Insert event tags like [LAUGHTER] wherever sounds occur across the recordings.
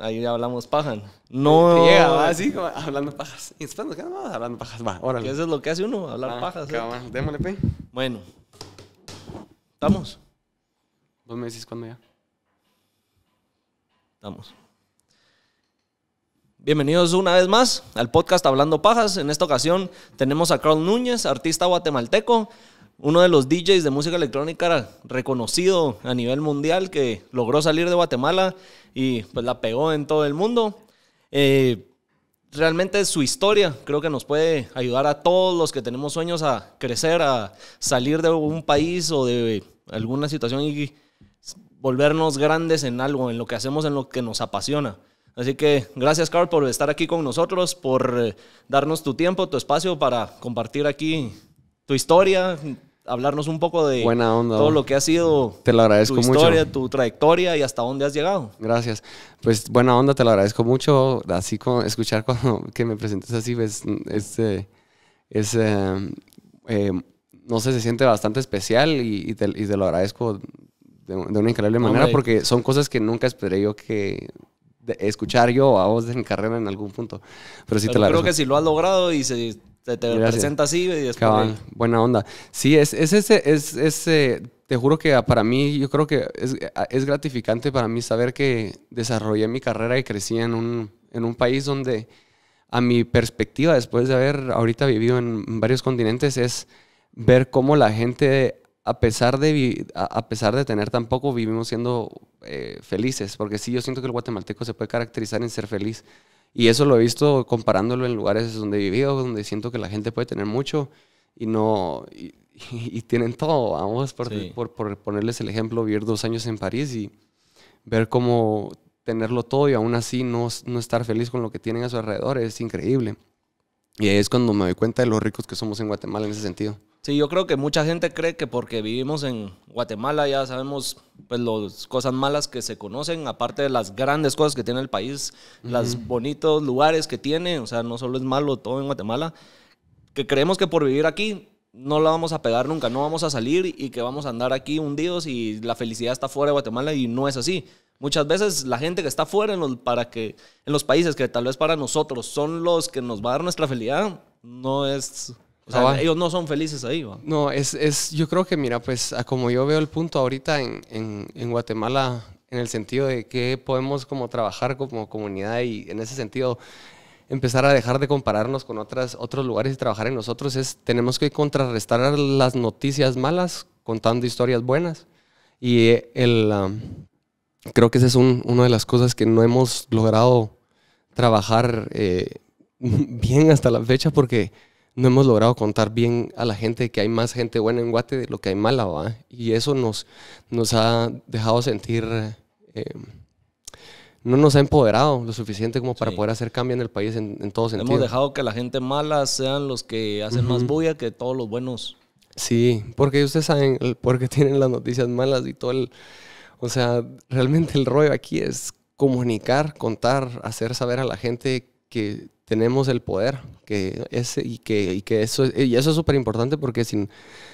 ahí ya hablamos paja. No. Llega, va así, como hablando pajas. Y después nos quedamos hablando pajas, va, órale. eso es lo que hace uno, hablar ah, pajas. Cabrón, ¿eh? démosle, pe. Bueno. ¿Estamos? Vos me decís cuándo ya. Estamos. Bienvenidos una vez más al podcast Hablando Pajas. En esta ocasión tenemos a Carl Núñez, artista guatemalteco uno de los DJs de música electrónica reconocido a nivel mundial que logró salir de Guatemala y pues la pegó en todo el mundo. Eh, realmente su historia creo que nos puede ayudar a todos los que tenemos sueños a crecer, a salir de un país o de alguna situación y volvernos grandes en algo, en lo que hacemos, en lo que nos apasiona. Así que gracias Carl por estar aquí con nosotros, por eh, darnos tu tiempo, tu espacio para compartir aquí tu historia, hablarnos un poco de todo lo que ha sido tu historia, tu trayectoria y hasta dónde has llegado. Gracias. Pues buena onda, te lo agradezco mucho. Así como escuchar cuando [LAUGHS] que me presentes así, ves es, eh, eh, eh, no sé, se siente bastante especial y, te, lo agradezco de, una increíble manera porque son cosas que nunca esperé yo que escuchar yo a vos en carrera en algún punto. Pero sí te lo creo que si lo has logrado y se te, presenta así y después... buena onda. Sí, es, ese, es ese, eh, te juro que ah, para mí, yo creo que ah, es, gratificante para mí saber que desarrollé mi carrera y crecí en un, en un país donde, a mi perspectiva, después de haber ahorita vivido en varios continentes, es ver cómo la gente, a pesar de, a pesar de tener tan poco, vivimos siendo eh, felices. Porque sí, yo siento que el guatemalteco se puede caracterizar en ser feliz. Y eso lo he visto comparándolo en lugares donde he vivido, donde siento que la gente puede tener mucho y no. Y, [LAUGHS] tienen todo, vamos, por, por, ponerles el ejemplo, vivir dos años en París y ver cómo tenerlo todo y aún así no, no estar feliz con lo que tienen a su alrededor es increíble. Y es cuando me doy cuenta de los ricos que somos en Guatemala en ese sentido. Sí, yo creo que mucha gente cree que porque vivimos en Guatemala ya sabemos pues las cosas malas que se conocen, aparte de las grandes cosas que tiene el país, los bonitos lugares que tiene, o sea, no solo es malo todo en Guatemala, que creemos que por vivir aquí no la vamos a pegar nunca, no vamos a salir y que vamos a andar aquí hundidos y la felicidad está fuera de Guatemala y no es así. Muchas veces la gente que está fuera en los, para que, en los países que tal vez para nosotros son los que nos va a dar nuestra felicidad, no es Ah, ellos no son felices ahí, No, es, yo creo que, mira, pues como yo veo el punto ahorita en, Guatemala, en el sentido de que podemos como trabajar como comunidad y en ese sentido empezar a dejar de compararnos con otras, otros lugares y trabajar en nosotros es, tenemos que contrarrestar las noticias malas contando historias buenas. Y eh, um, creo que esa es una de las cosas que no hemos logrado trabajar eh, [LAUGHS] bien hasta la fecha porque no hemos logrado contar bien a la gente que hay más gente buena en Guate de lo que hay mala, ¿va? Y eso nos, nos ha dejado sentir, em, no nos ha empoderado lo suficiente como para poder hacer cambio en el país en, en todo sentido. Hemos dejado que la gente mala sean los que hacen más bulla que todos los buenos. Sí, porque ustedes saben porque tienen las noticias malas y todo el... O sea, realmente el rollo aquí es comunicar, contar, hacer saber a la gente que tenemos el poder, que y, que, y que eso, y eso es súper importante porque si,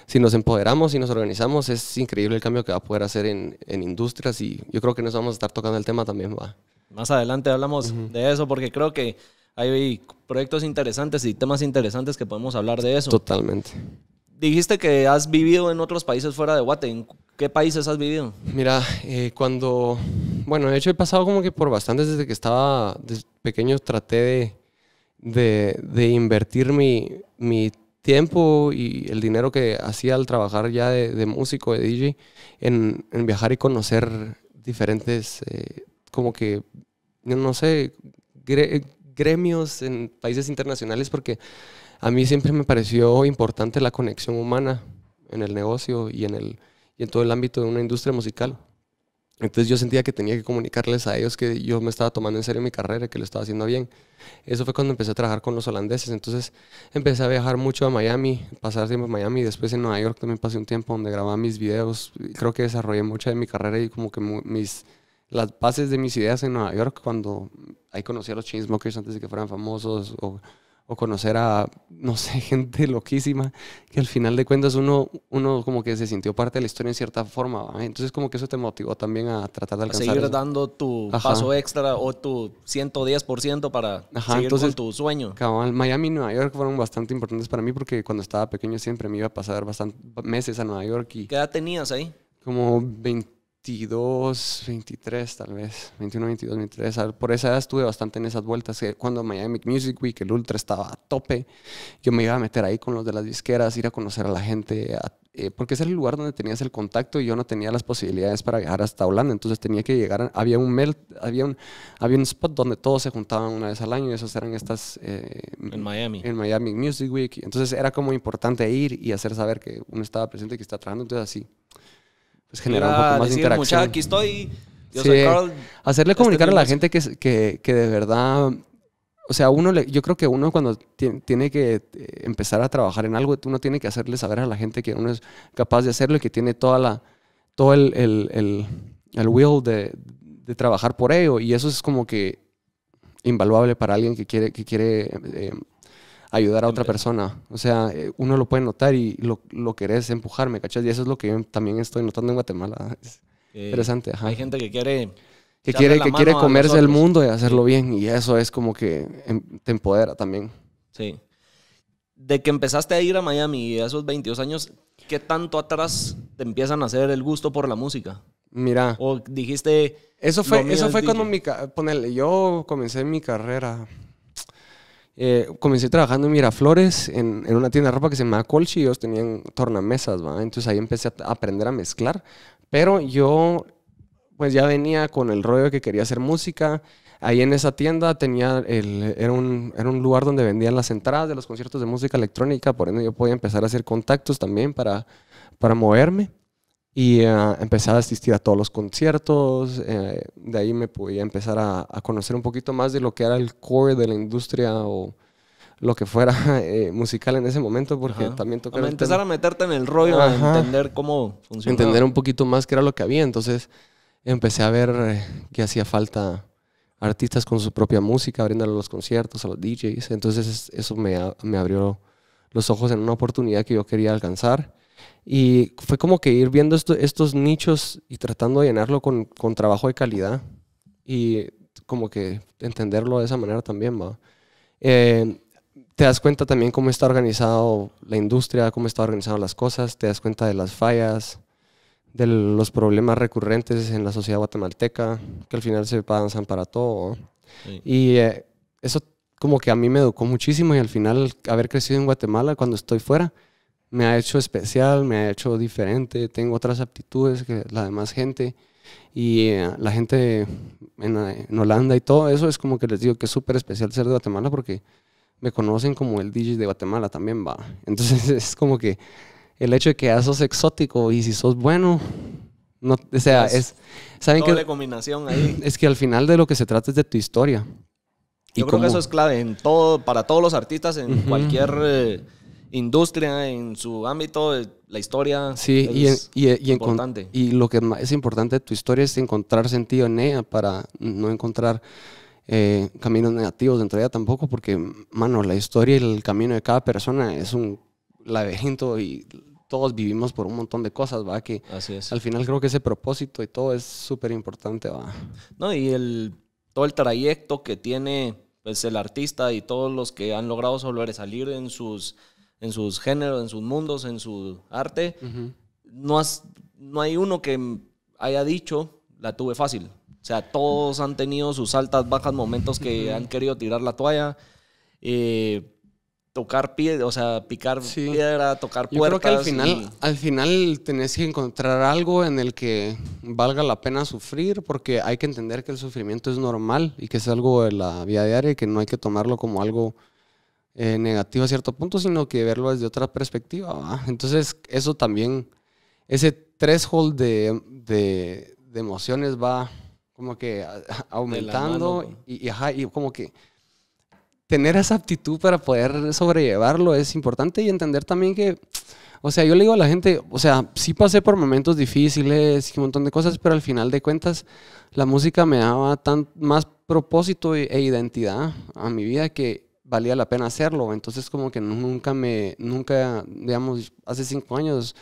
si nos empoderamos y nos organizamos es increíble el cambio que va a poder hacer en, en industrias y yo creo que nos vamos a estar tocando el tema también. ¿va? Más adelante hablamos de eso porque creo que hay proyectos interesantes y temas interesantes que podemos hablar de eso. Totalmente. Dijiste que has vivido en otros países fuera de Guate. ¿En qué países has vivido? Mira, eh, cuando... Bueno, de hecho he pasado como que por bastantes desde que estaba pequeño. Traté de de, de invertir mi, tiempo y el dinero que hacía al trabajar ya de, músico, de DJ, en, viajar y conocer diferentes, eh, como que, no sé, gremios en países internacionales, porque a mí siempre me pareció importante la conexión humana en el negocio y en, y en todo el ámbito de una industria musical. Entonces yo sentía que tenía que comunicarles a ellos que yo me estaba tomando en serio mi carrera, que lo estaba haciendo bien. Eso fue cuando empecé a trabajar con los holandeses. Entonces empecé a viajar mucho a Miami, pasar tiempo en Miami. Después en Nueva York también pasé un tiempo donde grababa mis videos. Creo que desarrollé mucha de mi carrera y como que mis, las bases de mis ideas en Nueva York cuando ahí conocí a los Chainsmokers antes de que fueran famosos o o conocer a, no sé, [LAUGHS] gente loquísima, que al final de cuentas uno, uno como que se sintió parte de la historia en cierta forma. Entonces como que eso te motivó también a tratar de alcanzar. seguir dando tu paso extra o tu 110% para seguir con tu sueño. Miami y Nueva York fueron bastante importantes para mí porque cuando estaba pequeño siempre me iba a pasar bastantes meses a Nueva York. Y ¿Qué edad tenías ahí? Como 20 22, 23 tal vez, 21, 22, 23, por esa edad estuve bastante en esas vueltas, cuando Miami Music Week, el Ultra estaba a tope, yo me iba a meter ahí con los de las disqueras, ir a conocer a la gente, eh, porque ese era el lugar donde tenías el contacto y yo no tenía las posibilidades para llegar hasta Holanda, entonces tenía que llegar, había, un melt, había, un, había un spot donde todos se juntaban una vez al año, y esos eran estas... Eh, en Miami. En Miami Music Week, entonces era como importante ir y hacer saber que uno estaba presente y que está trabajando, entonces así es pues, generar un poco más de interacción. aquí estoy. Hacerle este comunicar a la gente que, que, de verdad. O sea, uno yo creo que uno cuando tiene que eh, empezar a trabajar en algo, uno tiene que hacerle saber a la gente que uno es capaz de hacerlo y que tiene toda la, todo el, el, will de, trabajar por ello. Y eso es como que invaluable para alguien que quiere, que quiere em, ayudar a otra persona. O sea, eh, uno lo puede notar y lo, lo querés empujarme, ¿me cachas? Y eso es lo que yo también estoy notando en Guatemala. Es interesante. Hay gente que quiere... Que quiere, que quiere comerse el mundo y hacerlo bien. Y eso es como que em, te empodera también. Sí. De que empezaste a ir a Miami a esos 22 años, ¿qué tanto atrás te empiezan a hacer el gusto por la música? Mira. O dijiste... Eso fue, eso fue cuando mi... yo comencé mi carrera eh, comencé trabajando en Miraflores, en, una tienda de ropa que se llama Colchi, ellos tenían tornamesas, Entonces ahí empecé a aprender a mezclar, pero yo pues ya venía con el rollo que quería hacer música. Ahí en esa tienda tenía el, era, un, lugar donde vendían las entradas de los conciertos de música electrónica, por ende yo podía empezar a hacer contactos también para, para moverme. Y eh, empecé a asistir a todos los conciertos, eh, de ahí me podía empezar a, conocer un poquito más de lo que era el core de la industria o lo que fuera [LAUGHS] eh, musical en ese momento, porque también tocaba... Empezar a meterte en el rollo, a entender cómo funcionaba. Entender un poquito más qué era lo que había, entonces empecé a ver que hacía falta artistas con su propia música, abriéndole los conciertos a los DJs, entonces eso me, me abrió los ojos en una oportunidad que yo quería alcanzar y fue como que ir viendo estos nichos y tratando de llenarlo con, trabajo de calidad y como que entenderlo de esa manera también, va. Eh, te das cuenta también cómo está organizado la industria, cómo está organizado las cosas, te das cuenta de las fallas, de los problemas recurrentes en la sociedad guatemalteca, que al final se pasan para todo. Y eh, eso como que a mí me educó muchísimo y al final haber crecido en Guatemala cuando estoy fuera, me ha hecho especial, me ha hecho diferente, tengo otras aptitudes que la demás gente y eh, la gente en, Holanda y todo eso es como que les digo que es súper especial ser de Guatemala porque me conocen como el DJ de Guatemala también va. [LAUGHS] Entonces es como que el hecho de que ya sos exótico y si sos bueno, no, o sea, pues, es, saben combinación [CLEARS THROAT] Es que al final de lo que se trata es de tu historia. Yo y creo que eso es clave en todo, para todos los artistas, en cualquier eh, industria, en su ámbito, la historia. Sí, y, eh, y, lo que es importante de tu historia es encontrar sentido en ella para no encontrar eh, caminos negativos dentro de ella tampoco, porque, mano, la historia y el camino de cada persona es un laberinto y todos vivimos por un montón de cosas, ¿va? Que Así al final creo que ese propósito y todo es súper importante, ¿va? No, y el, todo el trayecto que tiene pues, el artista y todos los que han logrado salir en sus en sus géneros, en sus mundos, en su arte, no, no hay uno que haya dicho, la tuve fácil. O sea, todos han tenido sus altas, bajas, momentos que han querido tirar la toalla. Eh, tocar piedra, o sea, picar piedra, tocar puertas. Yo creo que al final, al final tenés que encontrar algo en el que valga la pena sufrir, porque hay que entender que el sufrimiento es normal y que es algo de la vida diaria y que no hay que tomarlo como algo eh, negativo a cierto punto, sino que verlo desde otra perspectiva. Entonces, eso también, ese threshold de, de, emociones va como que [LAUGHS] aumentando y, como que tener esa aptitud para poder sobrellevarlo es importante y entender también que, o sea, yo le digo a la gente, o sea, sí pasé por momentos difíciles y un montón de cosas, pero al final de cuentas la música me daba tan, más propósito e identidad a mi vida que valía la pena hacerlo. Entonces como que nunca me, nunca, digamos, hace cinco años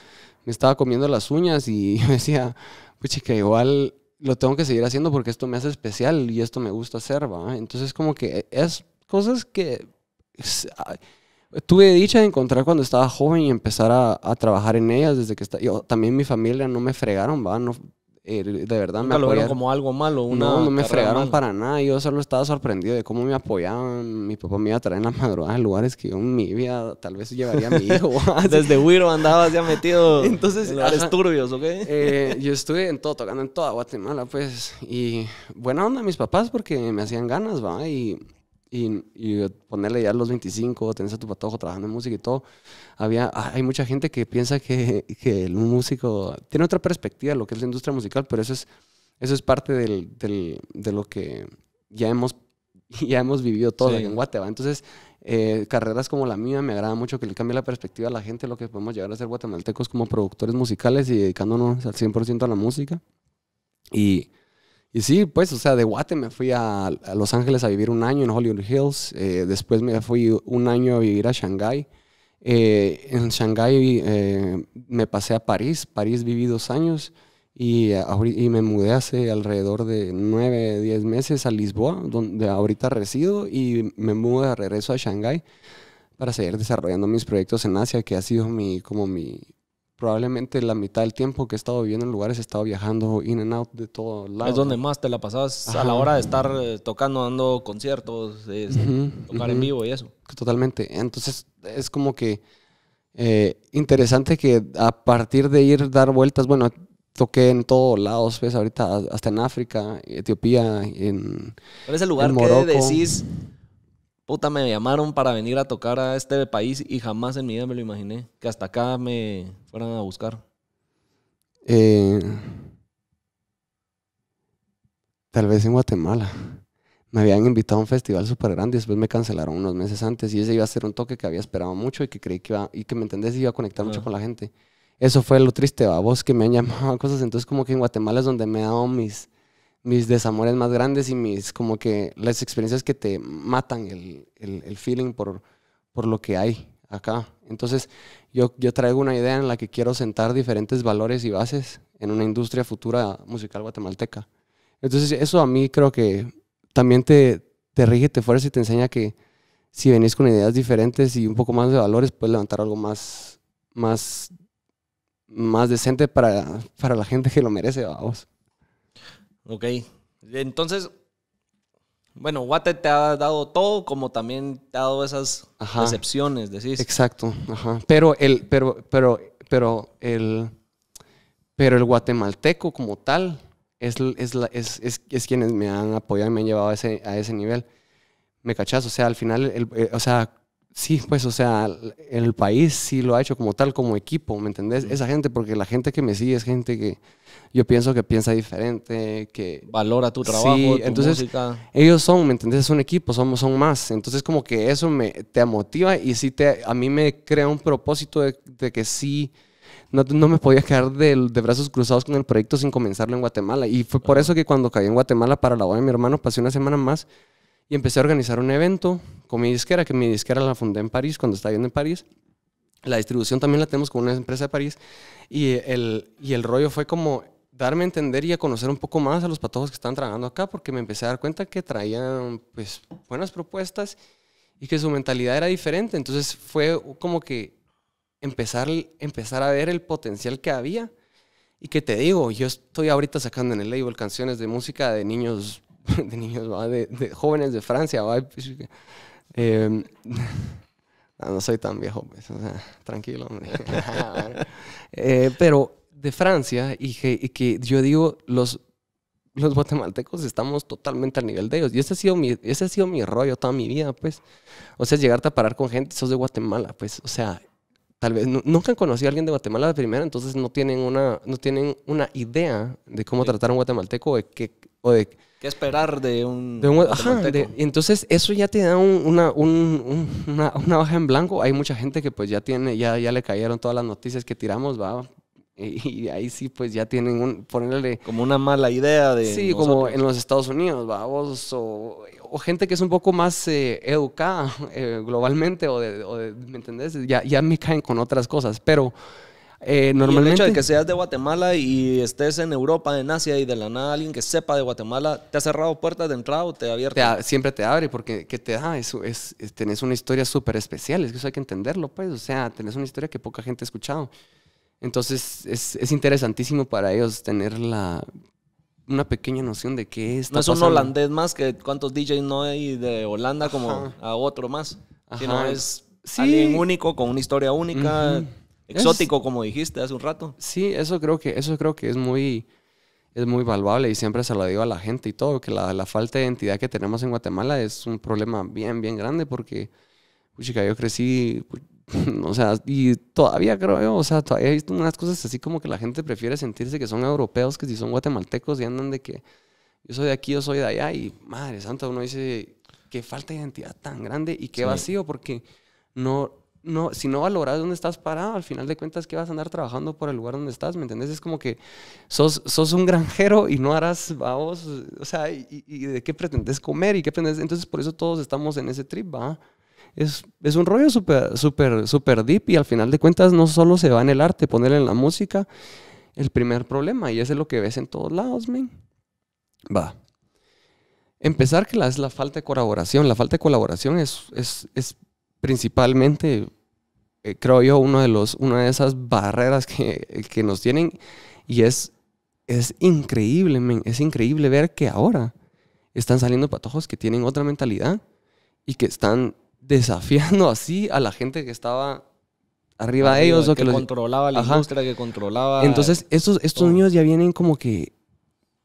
me estaba comiendo las uñas y [LAUGHS] yo decía, pues que igual lo tengo que seguir haciendo porque esto me hace especial y esto me gusta hacer, ¿va? Entonces como que es cosas que tuve dicha de encontrar cuando estaba joven y empezar a, trabajar en ellas desde que yo, también mi familia no me fregaron, ¿va? No, eh, de verdad me lo vieron como algo malo, No, no me fregaron para nada. Yo solo estaba sorprendido de cómo me apoyaban. Mi papá me iba a traer en la madrugada a lugares que yo en mi vida tal vez llevaría a mi hijo. [LAUGHS] [LAUGHS] Desde Wiro andabas ya metido [LAUGHS] Entonces, en los turbios, ¿ok? Eh, yo estuve en todo, tocando en toda Guatemala, pues. Y buena onda mis papás porque me hacían ganas, ¿va? Y y, ponerle ya los 25, tenés a tu patojo trabajando en música y todo, había, ah, hay mucha gente que piensa que, que el músico tiene otra perspectiva lo que es la industria musical, pero eso es, eso es parte del, de lo que ya hemos, [LAUGHS] ya hemos vivido todo en Guatemala. Entonces, eh, carreras como la mía, me agrada mucho que le cambie la perspectiva a la gente, lo que podemos llegar a ser guatemaltecos como productores musicales y dedicándonos al 100% a la música. Y y sí, pues, o sea, de Guate me fui a, Los Ángeles a vivir un año en Hollywood Hills. Eh, después me fui un año a vivir a Shanghái. Eh, en Shanghái eh, me pasé a París. París viví dos años y, y me mudé hace alrededor de nueve, diez meses a Lisboa, donde ahorita resido, y me mudé de regreso a Shanghái para seguir desarrollando mis proyectos en Asia, que ha sido mi, como mi, probablemente la mitad del tiempo que he estado viviendo en lugares he estado viajando in and out de todo lado. Es donde más te la pasabas a la hora de estar eh, tocando, dando conciertos, este, tocar en vivo y eso. Totalmente. Entonces es como que eh, interesante que a partir de ir dar vueltas, bueno, toqué en todos lados, ves, pues, ahorita hasta en África, Etiopía, en ¿Cuál es el lugar que decís puta, me llamaron para venir a tocar a este país y jamás en mi vida me lo imaginé, que hasta acá me fueran a buscar. Eh, tal vez en Guatemala. Me habían invitado a un festival súper grande y después me cancelaron unos meses antes y ese iba a ser un toque que había esperado mucho y que creí que iba, y que me entendés, iba a conectar mucho con la gente. Eso fue lo triste, a vos que me han llamado cosas, entonces como que en Guatemala es donde me he dado mis mis desamores más grandes y mis, como que las experiencias que te matan el, feeling por, por lo que hay acá. Entonces, yo, yo traigo una idea en la que quiero sentar diferentes valores y bases en una industria futura musical guatemalteca. Entonces, eso a mí creo que también te, te rige, te fuerza y te enseña que si venís con ideas diferentes y un poco más de valores, puedes levantar algo más, más, más decente para, para la gente que lo merece, vamos. Ok. Entonces, bueno, Guate te ha dado todo, como también te ha dado esas decepciones, decís. Exacto, ajá. Pero el, pero, pero, pero el, pero el guatemalteco como tal es, es, quienes me han apoyado y me han llevado a ese, a ese nivel. ¿Me cachás? O sea, al final, eh, o sea, sí, pues, o sea, el país sí lo ha hecho como tal, como equipo, ¿me entendés? Mm. Esa gente, porque la gente que me sigue es gente que yo pienso que piensa diferente, que... Valora tu trabajo, entonces, Ellos son, ¿me entendés? Es un equipo, somos, son más. Entonces como que eso me, te motiva y sí te, a mí me crea un propósito de, que sí... No, no, me podía quedar de, de, brazos cruzados con el proyecto sin comenzarlo en Guatemala. Y fue por eso que cuando caí en Guatemala para la boda de mi hermano, pasé una semana más y empecé a organizar un evento con mi disquera, que mi disquera la fundé en París, cuando estaba viviendo en París. La distribución también la tenemos con una empresa de París. Y el, y el rollo fue como darme a entender y a conocer un poco más a los patojos que están trabajando acá, porque me empecé a dar cuenta que traían pues, buenas propuestas y que su mentalidad era diferente. Entonces fue como que empezar, empezar a ver el potencial que había. Y que te digo, yo estoy ahorita sacando en el label canciones de música de niños, [LAUGHS] de niños, de, jóvenes de Francia. [LAUGHS] Em, [LAUGHS] no, soy tan viejo, pues, tranquilo, eh, pero de Francia y que, yo digo, los, los guatemaltecos estamos totalmente al nivel de ellos. Y ese ha sido mi, ese ha sido mi rollo toda mi vida, pues. O sea, llegarte a parar con gente, sos de Guatemala, pues. O sea, tal vez nunca han conocido a alguien de Guatemala de primera, entonces no tienen una, no tienen una idea de cómo tratar a un guatemalteco o de qué, o de, qué esperar de un, de entonces eso ya te da una, un, una, una, hoja en blanco. Hay mucha gente que pues ya tiene, ya, ya le cayeron todas las noticias que tiramos, va, y, ahí sí, pues ya tienen un, ponerle... Como una mala idea de... Sí, como en los Estados Unidos, vamos, o, o gente que es un poco más eh, educada eh, globalmente, o, de, ¿me entendés? Ya, ya me caen con otras cosas, pero... Eh, normalmente. el hecho de que seas de Guatemala y estés en Europa, en Asia y de la nada alguien que sepa de Guatemala, ¿te ha cerrado puertas de entrada o te ha abierto? siempre te abre porque ¿qué te da? Ah, eso es, es, tenés una historia súper especial, es que eso hay que entenderlo, pues. O sea, tenés una historia que poca gente ha escuchado. Entonces es, interesantísimo para ellos tener la, una pequeña noción de qué es No es un holandés más que cuántos DJs no hay de Holanda como a otro más. Sino es alguien único con una historia única, exótico como dijiste hace un rato. Sí, eso creo que eso creo que es muy es muy valuable y siempre se lo digo a la gente y todo que la, falta de identidad que tenemos en Guatemala es un problema bien bien grande porque chica yo crecí [LAUGHS] o sea, y todavía creo, o sea, todavía he visto unas cosas así como que la gente prefiere sentirse que son europeos que si son guatemaltecos y andan de que yo soy de aquí, yo soy de allá y madre santa, uno dice qué falta de identidad tan grande y qué vacío porque no, no, si no valoras dónde estás parado, al final de cuentas que vas a andar trabajando por el lugar donde estás, ¿me entendés? Es como que sos, un granjero y no harás, vamos, o sea, y, de qué pretendes comer y qué pretendes, entonces por eso todos estamos en ese trip, ¿va? es, un rollo súper, súper, súper deep y al final de cuentas no solo se va en el arte, ponerle en la música el primer problema y ese es lo que ves en todos lados, men. Va. Empezar que la, es la falta de colaboración. La falta de colaboración es, es, principalmente, eh, creo yo, uno de los, una de esas barreras que, eh, que nos tienen y es, es increíble, men. es increíble ver que ahora están saliendo patojos que tienen otra mentalidad y que están desafiando [LAUGHS] así a la gente que estaba arriba, de ellos. O que, los... controlaba la industria, que controlaba... Entonces, estos, estos niños ya vienen como que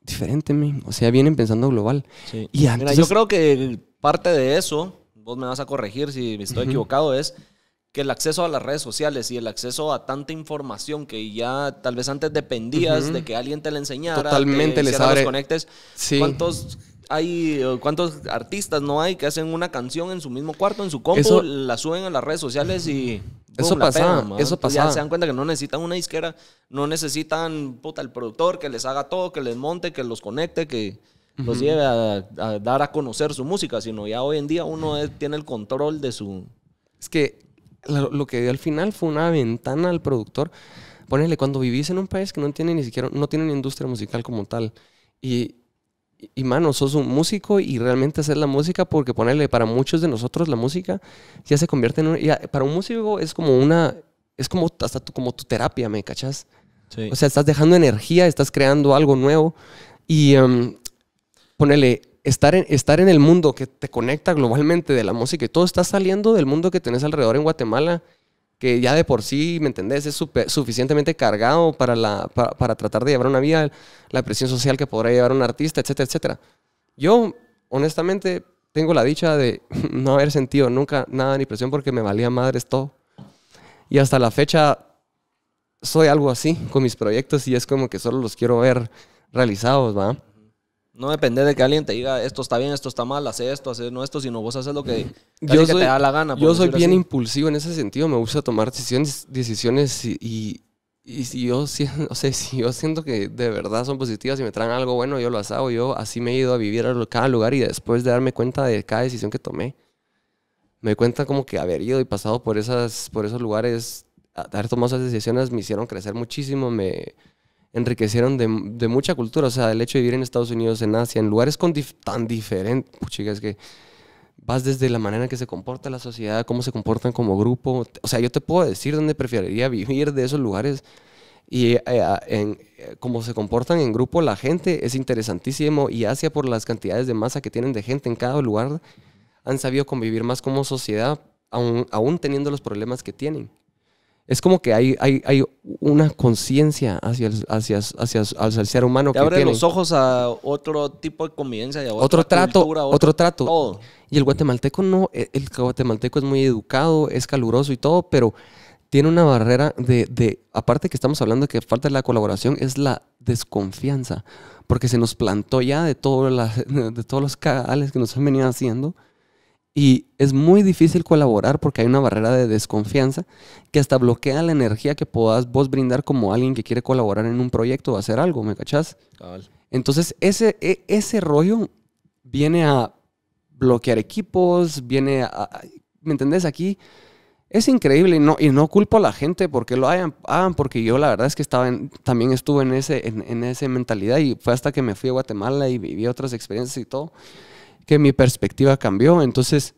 diferente, o sea, vienen pensando global. Y yo creo que parte de eso, vos me vas a corregir si me estoy equivocado, es que el acceso a las redes sociales y el acceso a tanta información que ya tal vez antes dependías de que alguien te la enseñara, totalmente que les conectes. ¿Cuántos hay eh, cuántos artistas no hay que hacen una canción en su mismo cuarto, en su compu, la suben a las redes sociales y eso pasa, eso pasa. se dan cuenta que no necesitan una disquera, no necesitan puta el productor que les haga todo, que les monte, que los conecte, que los lleve a, dar a conocer su música, sino ya hoy en día uno tiene el control de su Es que lo, que al final fue una ventana al productor. Ponele, cuando vivís en un país que no tiene ni siquiera no tiene industria musical como tal y y mano, sos un músico y realmente hacer la música, porque ponerle, para muchos de nosotros la música ya se convierte en un, para un músico es como una, es como hasta tu, como tu terapia, ¿me cachas? Sí. O sea, estás dejando energía, estás creando algo nuevo y em, ponele, estar en, estar en el mundo que te conecta globalmente de la música y todo está saliendo del mundo que tenés alrededor en Guatemala que ya de por sí, ¿me entendés? Es suficientemente cargado para, la, para, tratar de llevar una vida, la presión social que podrá llevar un artista, etcétera, etcétera. Yo, honestamente, tengo la dicha de [LAUGHS] no haber sentido nunca nada ni presión porque me valía madres todo. Y hasta la fecha soy algo así con mis proyectos y es como que solo los quiero ver realizados, ¿va? No depende de que alguien te diga esto está bien, esto está mal, hace esto, hace no esto, sino vos haces lo que, yo te da la gana. Yo soy bien impulsivo en ese sentido, me gusta tomar decisiones, decisiones y, si, yo, [LAUGHS] si yo siento que de verdad son positivas y me traen algo bueno, yo lo hago. Yo así me he ido a vivir a cada lugar y después de darme cuenta de cada decisión que tomé, me cuenta como que haber ido y pasado por, esas, por esos lugares, haber tomado esas decisiones me hicieron crecer muchísimo, me enriquecieron de, mucha cultura. O sea, el hecho de vivir en Estados Unidos, en Asia, en lugares tan diferentes. chicas, que vas desde la manera en que se comporta la sociedad, cómo se comportan como grupo. O sea, yo te puedo decir dónde preferiría vivir de esos lugares. Y eh, eh, en, eh, cómo se comportan en grupo la gente es interesantísimo. Y Asia, por las cantidades de masa que tienen de gente en cada lugar, han sabido convivir más como sociedad, aún teniendo los problemas que tienen es como que hay, hay, una conciencia hacia el, hacia, ser humano. Te que abre los ojos a otro tipo de convivencia, otro trato, otro, trato. Y el guatemalteco no, e, el guatemalteco es muy educado, es caluroso y todo, pero tiene una barrera de, de aparte que estamos hablando de que falta la colaboración, es la desconfianza, porque se nos plantó ya de, [LAUGHS] de todos los cagales que nos han venido haciendo y es muy difícil colaborar porque hay una barrera de desconfianza que hasta bloquea la energía que puedas vos brindar como alguien que quiere colaborar en un proyecto o hacer algo, ¿me cachás? Entonces, ese, e, ese rollo viene a bloquear equipos, viene a... ¿Me entendés? Aquí es increíble y no, y no culpo a la gente porque lo hagan, porque yo la verdad es que estaba también estuve en, ese, en, en esa mentalidad y fue hasta que me fui a Guatemala y viví otras experiencias y todo que mi perspectiva cambió. Entonces,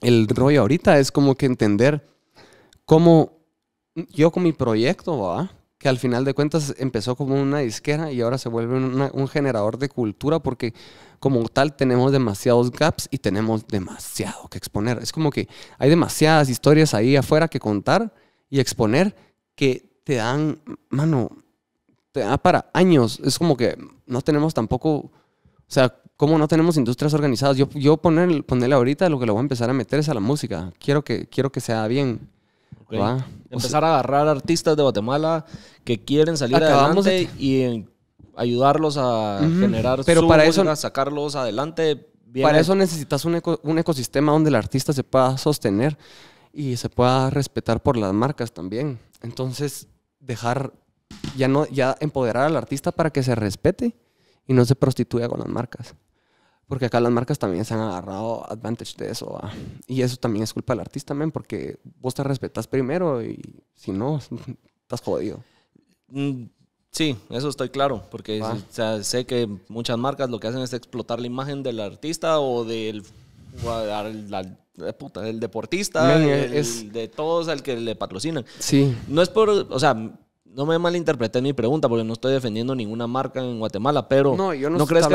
el rollo ahorita es como que entender cómo yo con mi proyecto, que al final de cuentas empezó como una disquera y ahora se vuelve un generador de cultura porque como tal tenemos demasiados gaps y tenemos demasiado que exponer. Es como que hay demasiadas historias ahí afuera que contar y exponer que te dan, mano, te da para años. Es como que no tenemos tampoco, o sea, ¿Cómo no tenemos industrias organizadas? Yo, yo poner, ponerle ahorita lo que le voy a empezar a meter es a la música. Quiero que, quiero que sea bien. Empezar a agarrar artistas de Guatemala que quieren salir adelante y ayudarlos a generar Pero su para música, eso, sacarlos adelante. para eso necesitas un, un ecosistema donde el artista se pueda sostener y se pueda respetar por las marcas también. Entonces, dejar ya no ya empoderar al artista para que se respete y no se prostituya con las marcas. Porque acá las marcas también se han agarrado advantage de eso. Ah. Y eso también es culpa del artista, también porque vos te respetas primero y si no, [LAUGHS] estás jodido. Mm, sí, eso estoy claro, porque ah. sé que muchas marcas lo que hacen es explotar la imagen del artista o del eh, el, deportista, de todos al que le patrocinan. Sí. No es por, o sea, no me malinterpreté mi pregunta porque no estoy defendiendo ninguna marca en Guatemala, pero no, yo no, que eso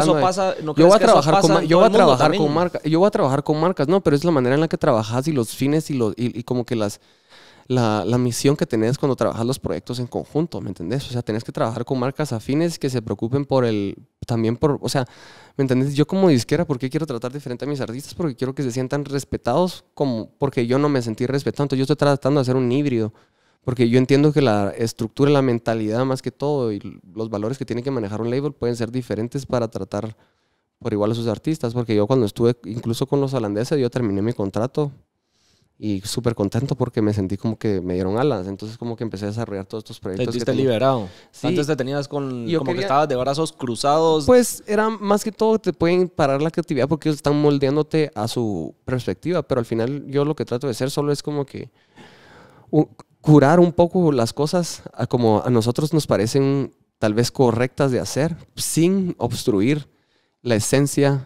yo voy a trabajar con yo voy a trabajar con marcas, yo voy a trabajar con marcas, no, pero es la manera en la que trabajas y los fines y los y, como que las la, misión que tenés cuando trabajas los proyectos en conjunto, ¿me entendés? O sea, tenés que trabajar con marcas afines que se preocupen por el, también por, o sea, ¿me entendés? Yo como disquera, ¿por qué quiero tratar diferente a mis artistas? Porque quiero que se sientan respetados como, porque yo no me sentí respetado, entonces yo estoy tratando de hacer un híbrido. Porque yo entiendo que la estructura, la mentalidad más que todo y los valores que tiene que manejar un label pueden ser diferentes para tratar por igual a sus artistas. Porque yo cuando estuve incluso con los holandeses, yo terminé mi contrato y súper contento porque me sentí como que me dieron alas. Entonces como que empecé a desarrollar todos estos proyectos. Te sentiste liberado. Antes te tenías con, como que estabas de brazos cruzados. Pues era más que todo, te pueden parar la creatividad porque ellos están moldeándote a su perspectiva. Pero al final yo lo que trato de hacer solo es como que curar un poco las cosas como a nosotros nos parecen tal vez correctas de hacer, sin obstruir la esencia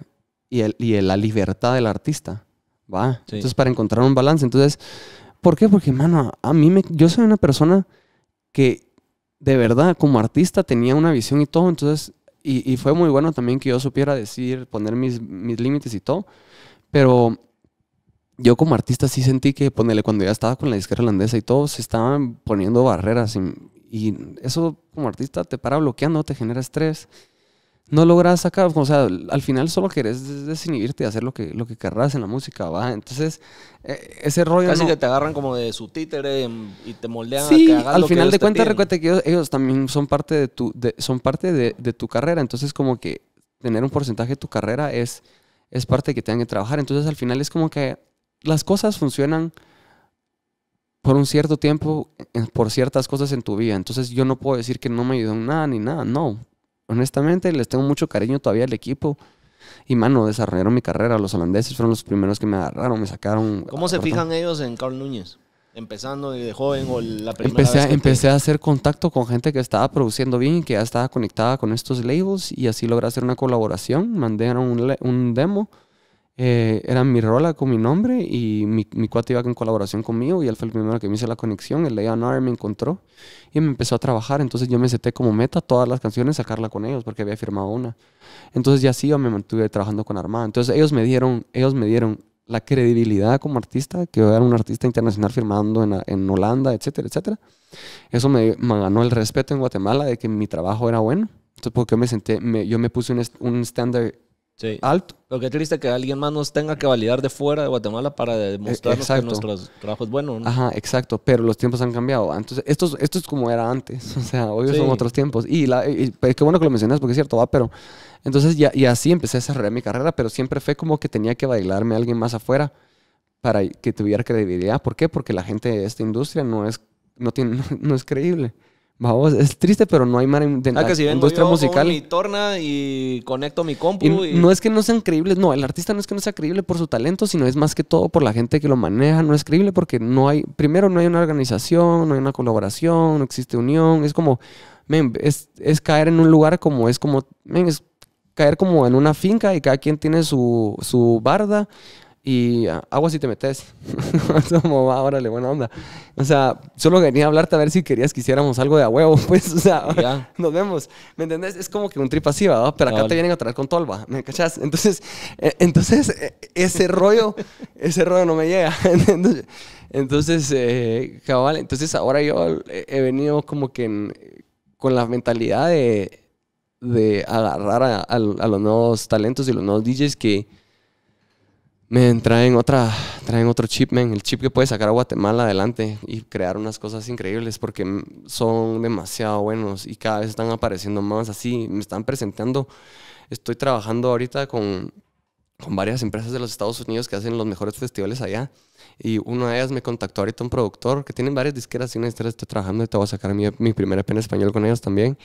y, el, y la libertad del artista. ¿va? Entonces, para encontrar un balance. Entonces, ¿por qué? Porque, mano, a mí me, yo soy una persona que de verdad como artista tenía una visión y todo, entonces, y, y fue muy bueno también que yo supiera decir, poner mis, mis límites y todo, pero yo como artista sí sentí que, ponerle cuando ya estaba con la disquera holandesa y todos se estaban poniendo barreras. Y, eso como artista te para bloqueando, te genera estrés. No logras sacar, o sea, al final solo querés desinhibirte y hacer lo que, lo que querrás en la música, va. Entonces, e-, ese rollo. Casi que te agarran como de su títere y te moldean a que Al final de cuentas, recuerda que ellos, también son parte, de tu, son parte de, tu carrera. Entonces, como que tener un porcentaje de tu carrera es, es parte que tengan que trabajar. Entonces, al final es como que las cosas funcionan por un cierto tiempo, por ciertas cosas en tu vida. Entonces yo no puedo decir que no me ayudó nada ni nada, no. Honestamente, les tengo mucho cariño todavía al equipo. Y mano, desarrollaron mi carrera. Los holandeses fueron los primeros que me agarraron, me sacaron. ¿Cómo se fijan ellos en Carl Núñez? Empezando de joven o la primera empecé, vez empecé a hacer contacto con gente que estaba produciendo bien, que ya estaba conectada con estos labels y así logré hacer una colaboración. Mandaron un, un demo eh, era mi rola con mi nombre y mi, mi cuate iba en colaboración conmigo y él fue el primero que me hizo la conexión, el A&R me encontró y me empezó a trabajar, entonces yo me senté como meta todas las canciones sacarla con ellos porque había firmado una. Entonces ya así yo me mantuve trabajando con Armada, entonces ellos me dieron, ellos me dieron la credibilidad como artista, que era un artista internacional firmando en, en Holanda, etcétera, etcétera. Eso me, ganó el respeto en Guatemala de que mi trabajo era bueno. Entonces, porque me senté, yo me puse un estándar Sí. Alto. que que triste que alguien más nos tenga que validar de fuera de Guatemala para e-, demostrar que nuestro trabajo es bueno. Ajá, exacto. Pero los tiempos han cambiado. Entonces, esto, es, esto es como era antes. [LAUGHS] O sea, hoy son otros tiempos. Y, pues, qué bueno que lo mencionas porque es cierto, va, pero. Entonces, ya, y así empecé a desarrollar mi carrera, pero siempre fue como que tenía que bailarme a alguien más afuera para que tuviera credibilidad. ¿Por qué? Porque la gente de esta industria no es, no tiene, [LAUGHS] no es creíble es triste, pero no hay ah, que industria musical. torna y conecto mi compu. No es que no sean creíbles, no, el artista no es que no sea creíble por su talento, sino es más que todo por la gente que lo maneja, no es creíble porque no hay, primero no hay una organización, no hay una colaboración, no existe unión, es como, es, caer en un lugar como, es como, es caer como en una finca y cada quien tiene su, su barda, y ah, agua si te metes. [LAUGHS] Como va, ah, órale, buena onda. O sea, solo venía a hablarte a ver si querías que hiciéramos algo de a huevo, [LAUGHS] pues, o sea, [LAUGHS] nos vemos. ¿Me entendés? Es como que un trip así, Pero acá te vienen a traer con tolva, ¿me cachás? Entonces, e, entonces e, ese rollo, ese rollo no me llega. entonces, eh, cabal, entonces ahora yo he venido como que con la mentalidad de, de agarrar a los nuevos talentos y los nuevos DJs que me traen otra, traen otro chip, el chip que puede sacar a Guatemala adelante y crear unas cosas increíbles porque son demasiado buenos y cada vez están apareciendo más así, me están presentando, estoy trabajando ahorita con, con varias empresas de los Estados Unidos que hacen los mejores festivales allá y una de ellas me contactó ahorita un productor que tienen varias disqueras y una historia estoy trabajando y te voy a sacar mi, mi primera pena español con ellos también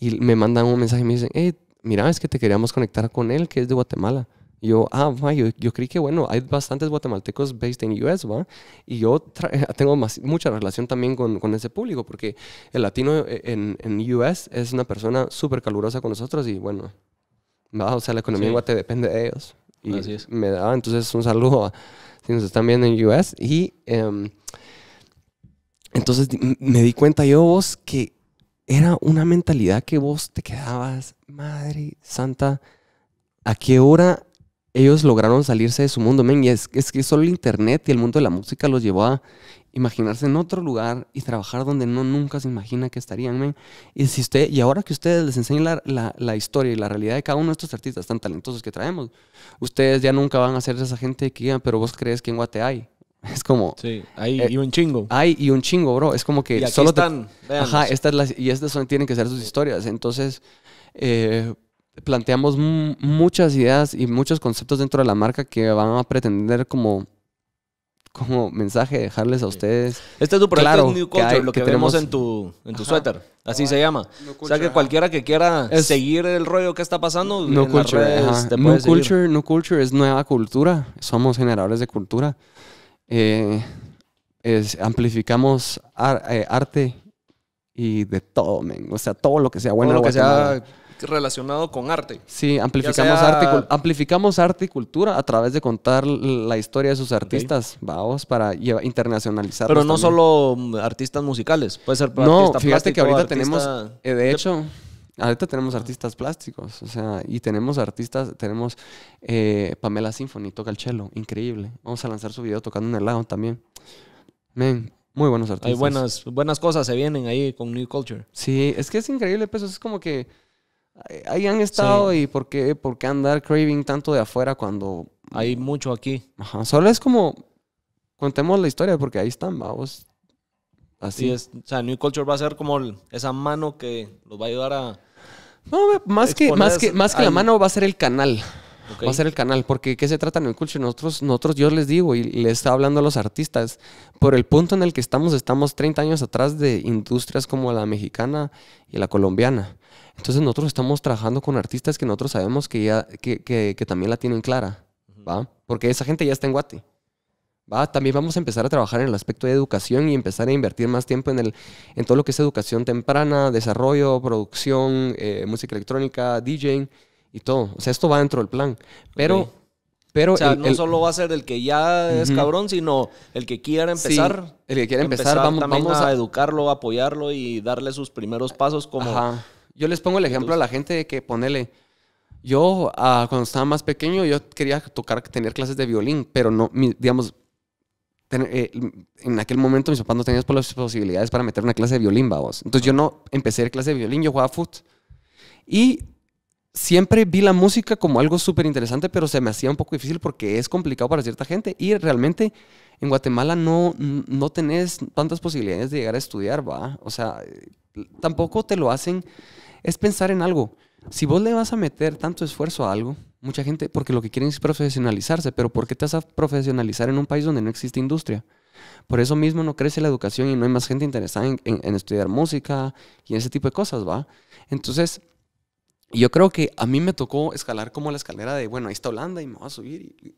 y me mandan un mensaje y me dicen, mira, es que te queríamos conectar con él que es de Guatemala yo, ah, yo, creí que, bueno, hay bastantes guatemaltecos based in US, ¿va? Y yo [LAUGHS] tengo más, mucha relación también con, con, ese público, porque el latino eh, en, en US es una persona súper calurosa con nosotros y, bueno, o sea, la economía sí. en Guate depende de ellos. Y Así es. Me daba, entonces, un saludo a, si nos están viendo en US. Y em, entonces me di cuenta yo, vos, que era una mentalidad que vos te quedabas, madre santa, ¿a qué hora ellos lograron salirse de su mundo, men, y es, que solo el internet y el mundo de la música los llevó a imaginarse en otro lugar y trabajar donde no nunca se imagina que estarían, men. Y, si usted, y ahora que ustedes les enseñan la, historia y la realidad de cada uno de estos artistas tan talentosos que traemos, ustedes ya nunca van a ser esa gente que digan, pero vos crees que en Guate hay. [LAUGHS] Es como. Sí, hay eh, y un chingo. Hay y un chingo, bro. Es como que y solo. Están, ajá, estas y estas son, tienen que ser sus historias. Entonces. Eh, planteamos muchas ideas y muchos conceptos dentro de la marca que van a pretender como como mensaje dejarles a ustedes. Este es tu proyecto New Culture, lo que, tenemos en tu, tu suéter. Así se llama. o sea que cualquiera que quiera seguir el rollo que está pasando, no culture, culture, es nueva cultura. Somos generadores de cultura. Eh, amplificamos eh, arte y de todo, O sea, todo lo que sea bueno. lo que sea relacionado con arte. Sí, amplificamos, arte, amplificamos arte y cultura a través de contar la historia de sus artistas, vamos, para internacionalizar. Pero no solo mm, artistas musicales, puede ser para No, fíjate que ahorita tenemos, eh, de hecho... Ahorita tenemos artistas plásticos, o sea, y tenemos artistas, tenemos eh, Pamela Symphony, toca el cello, increíble. Vamos a lanzar su video tocando en el lado también. muy buenos artistas. Hay buenas, buenas cosas se vienen ahí con New Culture. Sí, es que es increíble, pues, es como que Ahí han estado y por qué, por qué andar craving tanto de afuera cuando... Hay mucho aquí. solo es como, contemos la historia porque ahí están, vamos. Así es. O sea, New Culture va a ser como esa mano que nos va a ayudar a... No, más que, más que, más que la mano va a ser el canal. Va a ser el canal, porque ¿qué se trata New Culture? Nosotros, nosotros, yo les digo y les está hablando a los artistas, por el punto en el que estamos, estamos 30 años atrás de industrias como la mexicana y la colombiana. Entonces nosotros estamos trabajando con artistas que nosotros sabemos que, ya, también la tienen clara, ¿va? Porque esa gente ya está en Guate. ¿va? También vamos a empezar a trabajar en el aspecto de educación y empezar a invertir más tiempo en, el, en todo lo que es educación temprana, desarrollo, producción, eh, música electrónica, DJing y todo. O sea, esto va dentro del plan. Pero... Pero o sea, no solo va a ser el que ya es cabrón, sino el que quiera empezar. el que quiera empezar, vamos, vamos a, educarlo, apoyarlo y darle sus primeros pasos como, yo les pongo el ejemplo a la gente de que ponele. Yo, ah, cuando estaba más pequeño, yo quería tocar, tener clases de violín, pero no, digamos, eh, en aquel momento mis papás no tenían las posibilidades para meter una clase de violín, vamos. Entonces yo no empecé clase de violín, yo jugaba foot. Y siempre vi la música como algo súper interesante, pero se me hacía un poco difícil porque es complicado para cierta gente. Y realmente en Guatemala no, no tenés tantas posibilidades de llegar a estudiar, va. O sea, tampoco te lo hacen es pensar en algo. Si vos le vas a meter tanto esfuerzo a algo, mucha gente, porque lo que quieren es profesionalizarse, pero ¿por qué te vas a profesionalizar en un país donde no existe industria? Por eso mismo no crece la educación y no hay más gente interesada en, estudiar música y en ese tipo de cosas, ¿va? Entonces, yo creo que a mí me tocó escalar como la escalera de, bueno, ahí está Holanda y me voy a subir y,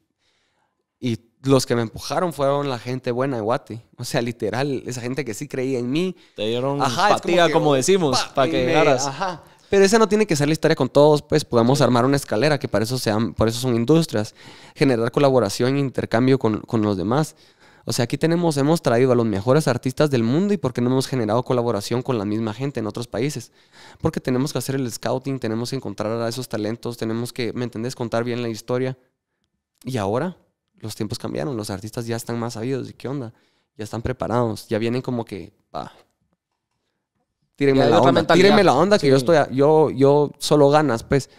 y los que me empujaron fueron la gente buena de Guate. O sea, literal, esa gente que sí creía en mí. Te dieron ajá, como, decimos, para que Pero esa no tiene que ser la historia con todos, pues podemos armar una escalera, que para eso, sean, eso son industrias, generar colaboración e intercambio con, los demás. O sea, aquí tenemos, hemos traído a los mejores artistas del mundo y por qué no hemos generado colaboración con la misma gente en otros países. Porque tenemos que hacer el scouting, tenemos que encontrar a esos talentos, tenemos que, ¿me entendés?, contar bien la historia. Y ahora, los tiempos cambiaron, los artistas ya están más sabidos, ¿y qué onda? Ya están preparados, ya vienen como que, tírenme, la onda, la onda, que yo estoy, yo, yo solo ganas, pues.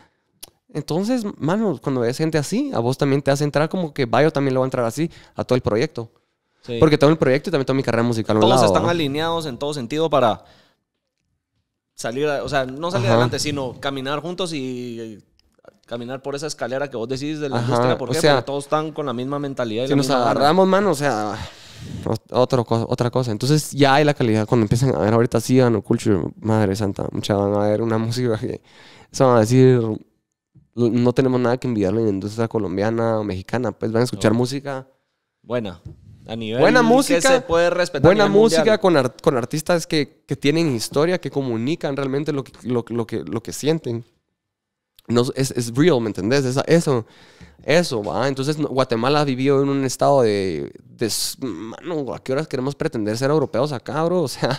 Entonces, mano, cuando ves gente así, a vos también te hace entrar como que, va, también lo va a entrar así a todo el proyecto. Porque todo el proyecto y también tengo mi carrera musical. Todos están alineados en todo sentido para salir, o sea, no salir adelante, sino caminar juntos y caminar por esa escalera que vos decís de la industria. ¿Por sea, todos están con la misma mentalidad. Y nos agarramos, manos, o sea, otra cosa. Entonces ya hay la calidad. Cuando empiezan a ver ahorita sí, no culture, madre santa, mucha van a ver una [LAUGHS] música que se van a decir, no tenemos nada que enviarle en la industria colombiana o mexicana. Pues van a escuchar música. Buena. A nivel buena música, se puede respetar. Buena música con, con, artistas que, tienen historia, que comunican realmente lo que, lo que sienten es, real, ¿me entendés? eso, eso, ¿va? Entonces Guatemala ha vivido en un estado de, de, ¿a qué horas queremos pretender ser europeos acá, bro? [LAUGHS] O sea,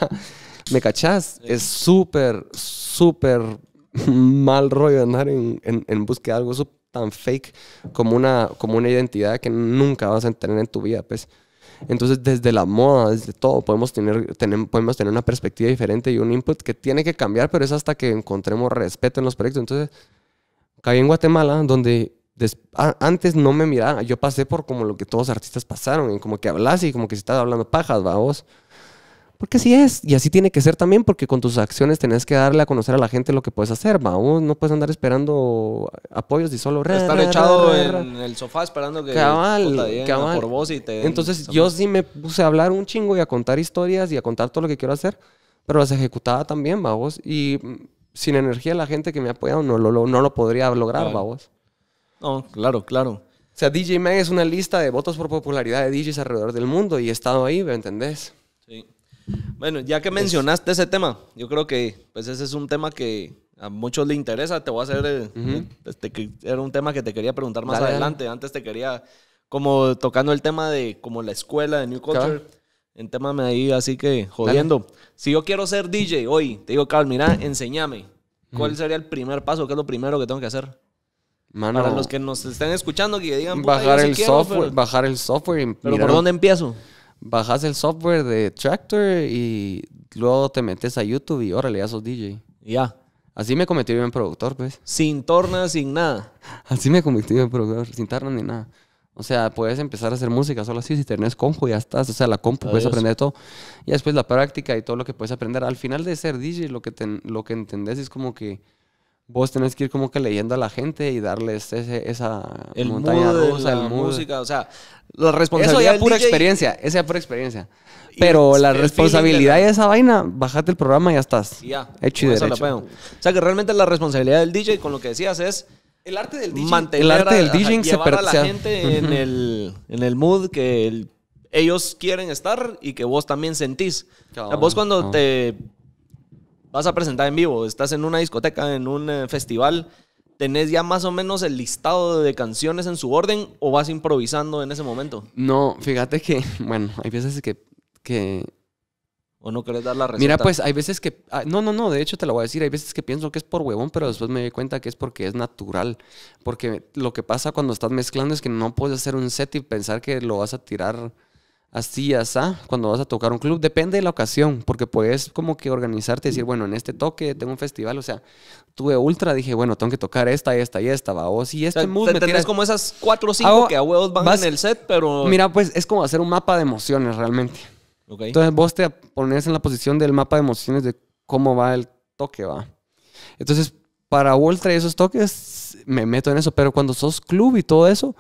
¿me cachás? Es súper, súper mal rollo andar en, en, búsqueda de algo tan fake como una, como una identidad que nunca vas a tener en tu vida, pues. Entonces, desde la moda, desde todo, podemos tener, tener, podemos tener una perspectiva diferente y un input que tiene que cambiar, pero es hasta que encontremos respeto en los proyectos. Entonces, Caí en Guatemala, donde antes no me miraba. Yo pasé por como lo que todos los artistas pasaron, y como que hablas y como que se estás hablando pajas, va Porque así es, y así tiene que ser también, porque con tus acciones tenés que darle a conocer a la gente lo que puedes hacer, va. no puedes andar esperando apoyos y solo re, Estar echado en el sofá esperando que cabal, cabal. por vos y te. Entonces yo sí me puse a hablar un chingo y a contar historias y a contar todo lo que quiero hacer, pero las ejecutaba también, va Y sin energía la gente que me ha apoyado no lo, no lo podría lograr, vamos. No, claro, claro. O sea, DJ Mag es una lista de votos por popularidad de DJs alrededor del mundo y he estado ahí, ¿me entendés? Sí. Bueno, ya que mencionaste ese tema, yo creo que pues ese es un tema que a muchos le interesa. Te voy a hacer. Este, era un tema que te quería preguntar más adelante. Antes te quería, como tocando el tema de como la escuela de New Culture en tema de ahí, así que jodiendo. Si yo quiero ser DJ hoy, te digo, Carl, mira, enséñame. ¿Cuál sería el primer paso? ¿Qué es lo primero que tengo que hacer? Para los que nos están escuchando, que digan, bajar, el, software, bajar el software. ¿Pero por dónde empiezo? Bajas el software de Tractor y luego te metes a YouTube y órale, ya sos DJ. Ya. Así me convertí en productor, pues. Sin torna, sin nada. [LAUGHS] Así me convertí en productor, sin torna ni nada. O sea, puedes empezar a hacer música solo así, si tenés compu, ya estás. O sea, la compu, puedes aprender todo. Y después la práctica y todo lo que puedes aprender. Al final de ser DJ, lo que, lo que entendés es como que vos tenés que ir como que leyendo a la gente y darles esa montaña rosa, música, o sea, la responsabilidad. Eso ya pura experiencia, esa ya pura experiencia. Pero la responsabilidad de y esa vaina, bajate el programa y ya estás. ya. Hecho y derecho. O sea que realmente la responsabilidad del DJ, con lo que decías, es el arte del DJing. Mantener el arte del se a la gente en, el, mood que ellos quieren estar y que vos también sentís. vos cuando ah, te vas a presentar en vivo, estás en una discoteca, en un eh, festival, ¿tenés ya más o menos el listado de canciones en su orden o vas improvisando en ese momento? No, fíjate que, [LAUGHS] bueno, hay veces que, que ¿O no querés dar la receta? Mira, pues hay veces que. Ah, no, no, no, de hecho te lo voy a decir. Hay veces que pienso que es por huevón, pero después me doy cuenta que es porque es natural. Porque lo que pasa cuando estás mezclando es que no puedes hacer un set y pensar que lo vas a tirar así, así, cuando vas a tocar un club. Depende de la ocasión, porque puedes como que organizarte y decir, bueno, en este toque tengo un festival, o sea, tuve ultra, dije, bueno, tengo que tocar esta, esta y esta, va. O si este te me como esas cuatro o que a huevos van en el set, pero. Mira, pues es como hacer un mapa de emociones realmente. Entonces vos te pones en la posición del mapa de emociones de cómo va el toque, va. Entonces, para Voltra y esos toques, me meto en eso, pero cuando sos club y todo eso,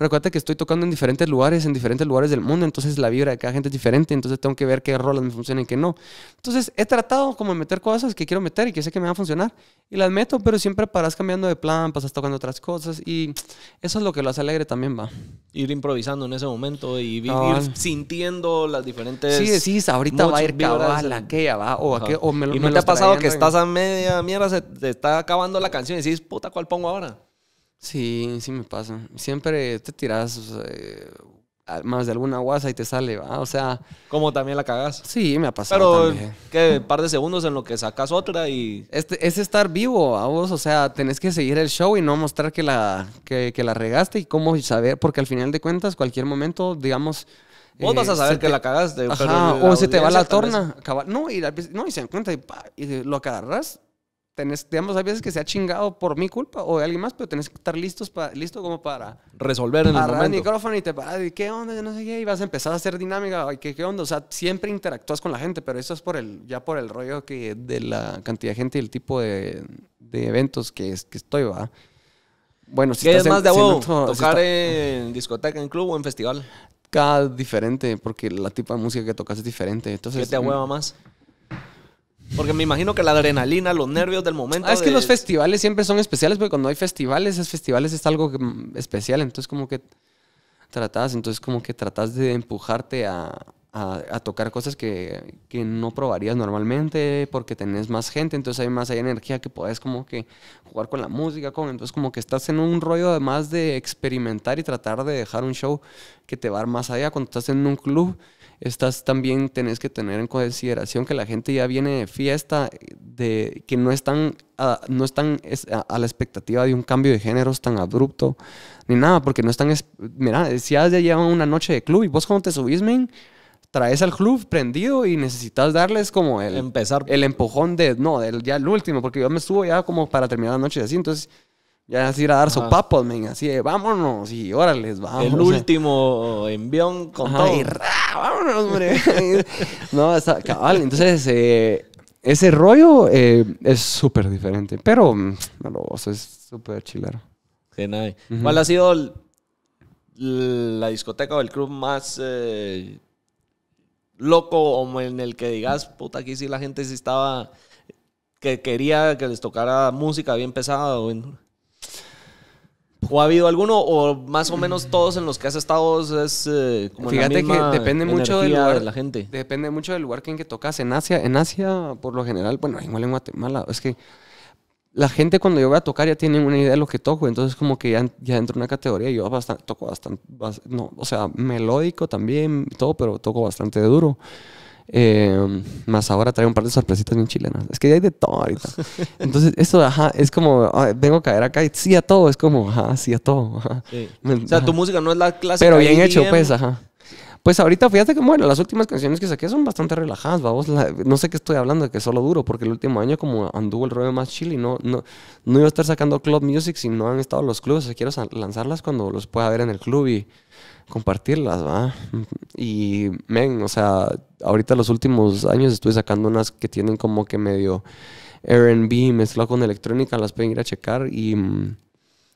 Recuerda que estoy tocando en diferentes lugares, en diferentes lugares del mundo, entonces la vibra de cada gente es diferente, entonces tengo que ver qué rolas me funcionan y qué no. Entonces he tratado como de meter cosas que quiero meter y que sé que me van a funcionar y las meto, pero siempre paras cambiando de plan, pasas tocando otras cosas y eso es lo que lo hace alegre también, va. Ir improvisando en ese momento y ir sintiendo las diferentes. Sí, sí, ahorita va a ir cabal, aquella va, o, o me lo, ¿Y no te ha pasado que estás a media mierda, se te está acabando la canción y decís, puta, ¿cuál pongo ahora? Sí, sí me pasa. Siempre te tiras eh, más de alguna guasa y te sale, ¿va? O sea. Como también la cagas. Sí, me ha pasado. Pero, que par de segundos en lo que sacas otra y. Este, es estar vivo, a vos. O sea, tenés que seguir el show y no mostrar que la, la regaste y cómo saber, porque al final de cuentas, cualquier momento, digamos. Vos vas a eh, saber que la cagaste. o se te va la torna. no, y no, y se dan cuenta y, y lo agarras tenés, digamos, hay veces que se ha chingado por mi culpa o de alguien más, pero tenés que estar listos para, listo como para... Resolver en el momento. el micrófono y te paras y qué onda, no sé y vas a empezar a hacer dinámica, ay qué, onda, o sea, siempre interactúas con la gente, pero eso es por el, ya por el rollo que de la cantidad de gente y el tipo de, eventos que, que estoy, va. Bueno, si ¿Qué es más de ¿Tocar en discoteca, en club o en festival? Cada diferente, porque la tipo de música que tocas es diferente. Entonces, ¿Qué te hueva mm, más? Porque me imagino que la adrenalina, los nervios del momento. Ah, es que los festivales siempre son especiales, porque cuando hay festivales, es festivales es algo mm, especial. Entonces, como que tratas, entonces, como que tratas de empujarte a, tocar cosas que, no probarías normalmente, porque tenés más gente, entonces hay más hay energía que podés, como que jugar con la música. Con, entonces, como que estás en un rollo además de experimentar y tratar de dejar un show que te va más allá. Cuando estás en un club estás también tenés que tener en consideración que la gente ya viene de fiesta, de, que no están, a, no están a, la expectativa de un cambio de géneros tan abrupto, ni nada, porque no están, mira, si ya llevan una noche de club y vos cuando te subís, men, traes al club prendido y necesitas darles como el, Empezar. el empujón de, no, del, ya el último, porque yo me subo ya como para terminar la noche así, entonces... Ya es ir a dar sopapos, men, así de vámonos y órales, vamos. El último envión con todo. ra vámonos, hombre. [LAUGHS] no, cabal. Entonces, eh, ese rollo eh, es súper diferente, pero mm, es súper chilero. Genial. ¿Cuál ha sido la discoteca o el club más eh, loco o en el que digas, puta, aquí sí la gente sí estaba, que quería que les tocara música bien pesada o ¿O ha habido alguno o más o menos todos en los que has estado es eh, como Fíjate que depende mucho del lugar de la gente. Depende mucho del lugar que en que tocas. En Asia, en Asia por lo general, bueno, igual en Guatemala, es que la gente cuando yo voy a tocar ya tiene una idea de lo que toco, entonces como que ya, ya entro en una categoría, yo bastante, toco bastante, bastante, no, o sea, melódico también, todo, pero toco bastante duro. Em, más ahora trae un par de sorpresitas bien chilenas. Es que hay de todo ahorita. [LAUGHS] Entonces, esto ajá, es como, vengo a caer acá y sí a todo. Es como, ajá, sí a todo. O sea, tu música no es la clásica. Pero bien hecho, pues, ajá. Pues ahorita fíjate que, bueno, las últimas canciones que saqué son bastante relajadas, no sé qué estoy hablando, de que solo duro, porque el último año como anduvo el rollo más chill y no, no, no iba a estar sacando club music si no han estado los clubes. Quiero lanzarlas cuando los pueda ver en el club y compartirlas, ¿va? Y, men, o sea, ahorita los últimos años estuve sacando unas que tienen como que medio RB mezclado con electrónica, las pueden ir a checar y,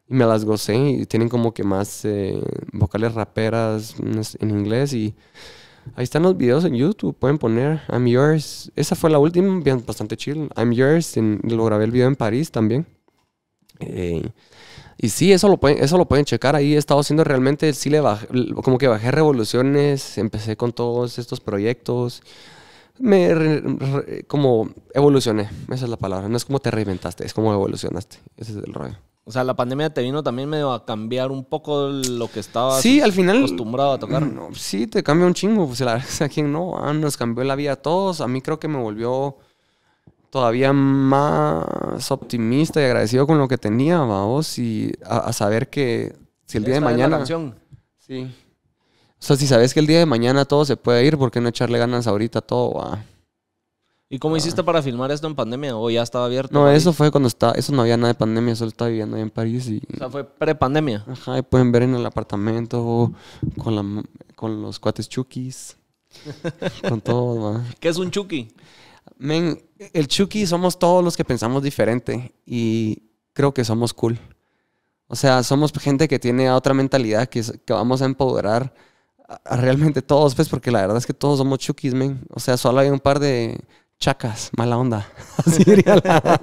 me las gocé y tienen como que más eh, vocales raperas en inglés y ahí están los videos en YouTube, pueden poner I'm Yours, esa fue la última, bien, bastante chill, I'm Yours, en, lo grabé el video en París también. Eh, y sí, eso lo pueden, eso lo pueden checar. Ahí he estado haciendo realmente, sí le bajé, como que bajé revoluciones, empecé con todos estos proyectos. Me como evolucioné, esa es la palabra. No es como te reinventaste, es como evolucionaste. Ese es el rollo. O sea, la pandemia te vino también medio a cambiar un poco lo que estabas sí, al final, acostumbrado a tocar. Mm, sí, te cambia un chingo. Pues, ¿A quien no? Ah, nos cambió la vida a todos. A mí creo que me volvió todavía más optimista y agradecido con lo que tenía, vamos, y a, saber que si el día de mañana... Sí. O sea, si sabes que el día de mañana todo se puede ir, ¿por qué no echarle ganas ahorita todo? Va? ¿Y cómo ah. hiciste para filmar esto en pandemia? ¿O ya estaba abierto? No, eso fue cuando estaba, eso no había nada de pandemia, solo estaba viviendo ahí en París y... O sea, fue pre-pandemia. Ajá, y pueden ver en el apartamento con, con los cuates chukis, [LAUGHS] con todo, ¿va? ¿Qué es un chuki? Men, el Chucky somos todos los que pensamos diferente y creo que somos cool. O sea, somos gente que tiene otra mentalidad que, que vamos a empoderar realmente todos, pues, porque la verdad es que todos somos Chuckys, men. O sea, solo hay un par de chacas, mala onda. [LAUGHS] Así diría la...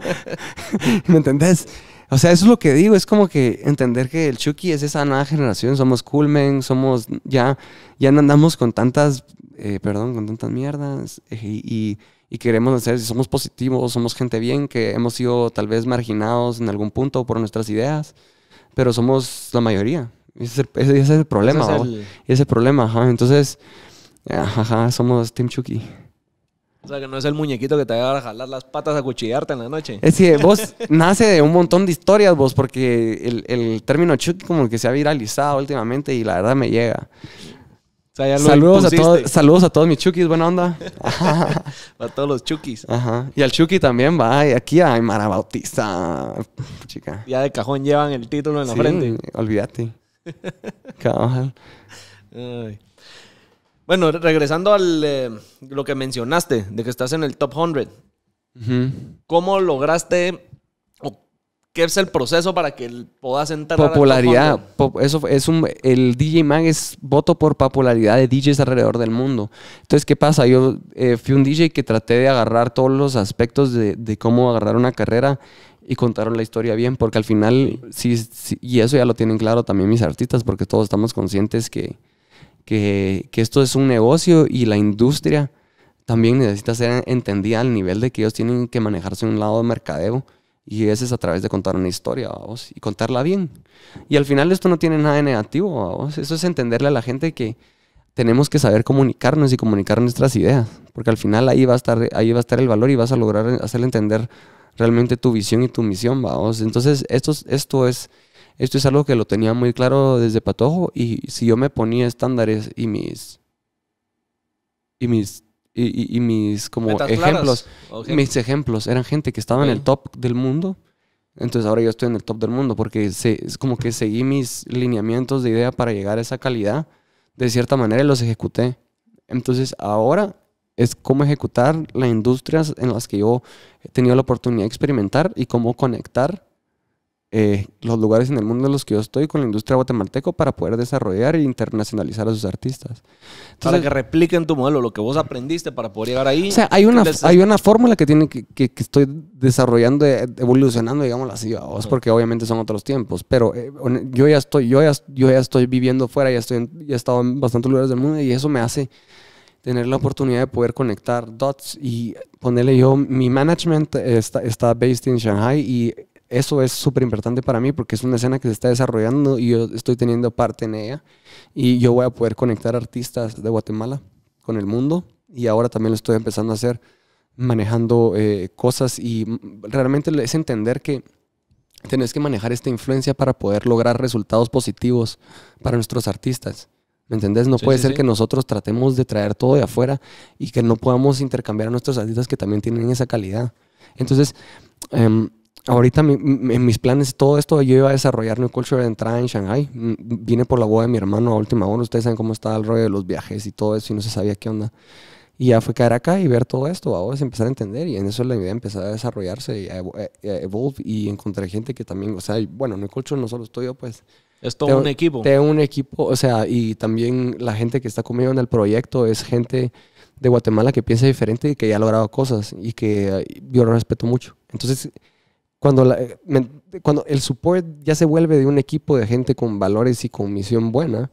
[LAUGHS] ¿Me entendés? O sea, eso es lo que digo, es como que entender que el Chucky es esa nueva generación, somos cool men, somos ya, ya no andamos con tantas, eh, perdón, con tantas mierdas eh, y y queremos hacer, si somos positivos, somos gente bien, que hemos sido tal vez marginados en algún punto por nuestras ideas, pero somos la mayoría. Ese, es el problema. Ese es el, problema, Entonces, ajá, somos Team Chucky. O sea, que no es el muñequito que te va a jalar las patas a cuchillarte en la noche. Es que vos [LAUGHS] nace de un montón de historias, vos, porque el, el término Chucky como que se ha viralizado últimamente y la verdad me llega saludos, a todos, saludos a todos mis chukis, buena onda. [LAUGHS] a todos los chukis. Ajá. Y al chuki también va. Y aquí hay Mara Bautista. Chica. Ya de cajón llevan el título en la frente. Olvídate. [LAUGHS] bueno, regresando al eh, lo que mencionaste, de que estás en el top 100. ¿Cómo lograste ¿Qué es el proceso para que puedas entrar Popularidad. eso es un, el DJ Mag es voto por popularidad de DJs alrededor del mundo. Entonces, ¿qué pasa? Yo eh, fui un DJ que traté de agarrar todos los aspectos de, cómo agarrar una carrera y contaron la historia bien, porque al final, sí, sí, y eso ya lo tienen claro también mis artistas, porque todos estamos conscientes que, que, que esto es un negocio y la industria también necesita ser entendida al nivel de que ellos tienen que manejarse un lado de mercadeo y ese es a través de contar una historia, vamos, y contarla bien. Y al final esto no tiene nada de negativo, vamos. Eso es entenderle a la gente que tenemos que saber comunicarnos y comunicar nuestras ideas, porque al final ahí va a estar, ahí va a estar el valor y vas a lograr hacerle entender realmente tu visión y tu misión, vamos. Entonces, esto, esto es... Esto es algo que lo tenía muy claro desde Patojo y si yo me ponía estándares y mis, y mis y, mis como ejemplos. Mis ejemplos eran gente que estaba en el top del mundo. Entonces ahora yo estoy en el top del mundo porque es como que seguí mis lineamientos de idea para llegar a esa calidad de cierta manera y los ejecuté. Entonces ahora es cómo ejecutar las industrias en las que yo he tenido la oportunidad de experimentar y cómo conectar eh, los lugares en el mundo en los que yo estoy con la industria guatemalteco para poder desarrollar e internacionalizar a sus artistas. para que repliquen tu modelo, lo que vos aprendiste para poder llegar ahí. O sea, hay una, hay una fórmula que, tiene que, que, estoy desarrollando, e, evolucionando, digámoslo así, vos, porque obviamente son otros tiempos, pero eh, yo, ya estoy, yo, ya, yo ya estoy viviendo fuera, ya, estoy ya he estado en bastantes lugares del mundo y eso me hace tener la oportunidad de poder conectar dots y ponerle yo, mi management está, está based en Shanghai y eso es súper importante para mí porque es una escena que se está desarrollando y yo estoy teniendo parte en ella. Y yo voy a poder conectar artistas de Guatemala con el mundo y ahora también lo estoy empezando a hacer manejando eh, cosas y realmente es entender que tenés que manejar esta influencia para poder lograr resultados positivos para nuestros artistas. ¿Me entendés? No puede ser que nosotros tratemos de traer todo de afuera y que no podamos intercambiar a nuestros artistas que también tienen esa calidad. Entonces, em, ahorita en mis planes, todo esto yo iba a desarrollar New Culture de entrada en Shanghai. Vine por la boda de mi hermano a última hora. Ustedes saben cómo estaba el rollo de los viajes y todo eso y no se sabía qué onda. Y ya fue caer acá y ver todo esto, a es empezar a entender. Y en eso la idea empezar a desarrollarse y a eh, eh, evolve. Y encontrar gente que también, o sea, bueno, New Culture no solo estoy yo, pues. Es todo un equipo. Tengo un equipo, o sea, y también la gente que está conmigo en el proyecto es gente de Guatemala que piensa diferente y que ya ha logrado cosas y que eh, yo lo respeto mucho. Entonces, cuando, eh, cuando el support ya se vuelve de un equipo de gente con valores y con misión buena,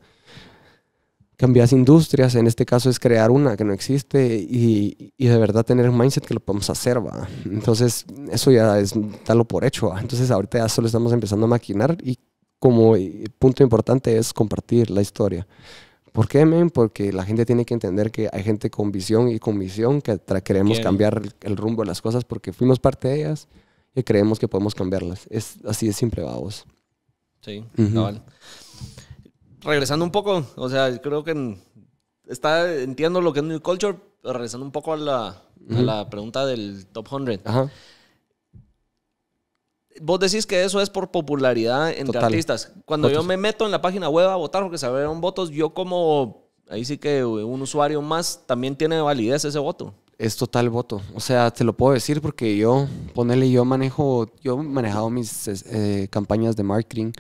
cambias industrias, en este caso es crear una que no existe y, de verdad tener un mindset que lo podemos hacer, va. Entonces, eso ya es darlo por hecho, Entonces, ahorita ya solo estamos empezando a maquinar y como punto importante es compartir la historia. ¿Por qué, men? Porque la gente tiene que entender que hay gente con visión y con misión que queremos cambiar el rumbo de las cosas porque fuimos parte de ellas y creemos que podemos cambiarlas. Es así es siempre vamos. Sí, Regresando un poco, o sea, creo que está, entiendo lo que es New Culture, regresando un poco a la, pregunta del Top 100. Vos decís que eso es por popularidad entre artistas. Cuando yo me meto en la página web a votar porque se abrieron votos, yo como, ahí sí que un usuario más, también tiene validez ese voto es total voto. O sea, te lo puedo decir porque yo, ponele, yo manejo, yo he manejado mis eh, campañas de marketing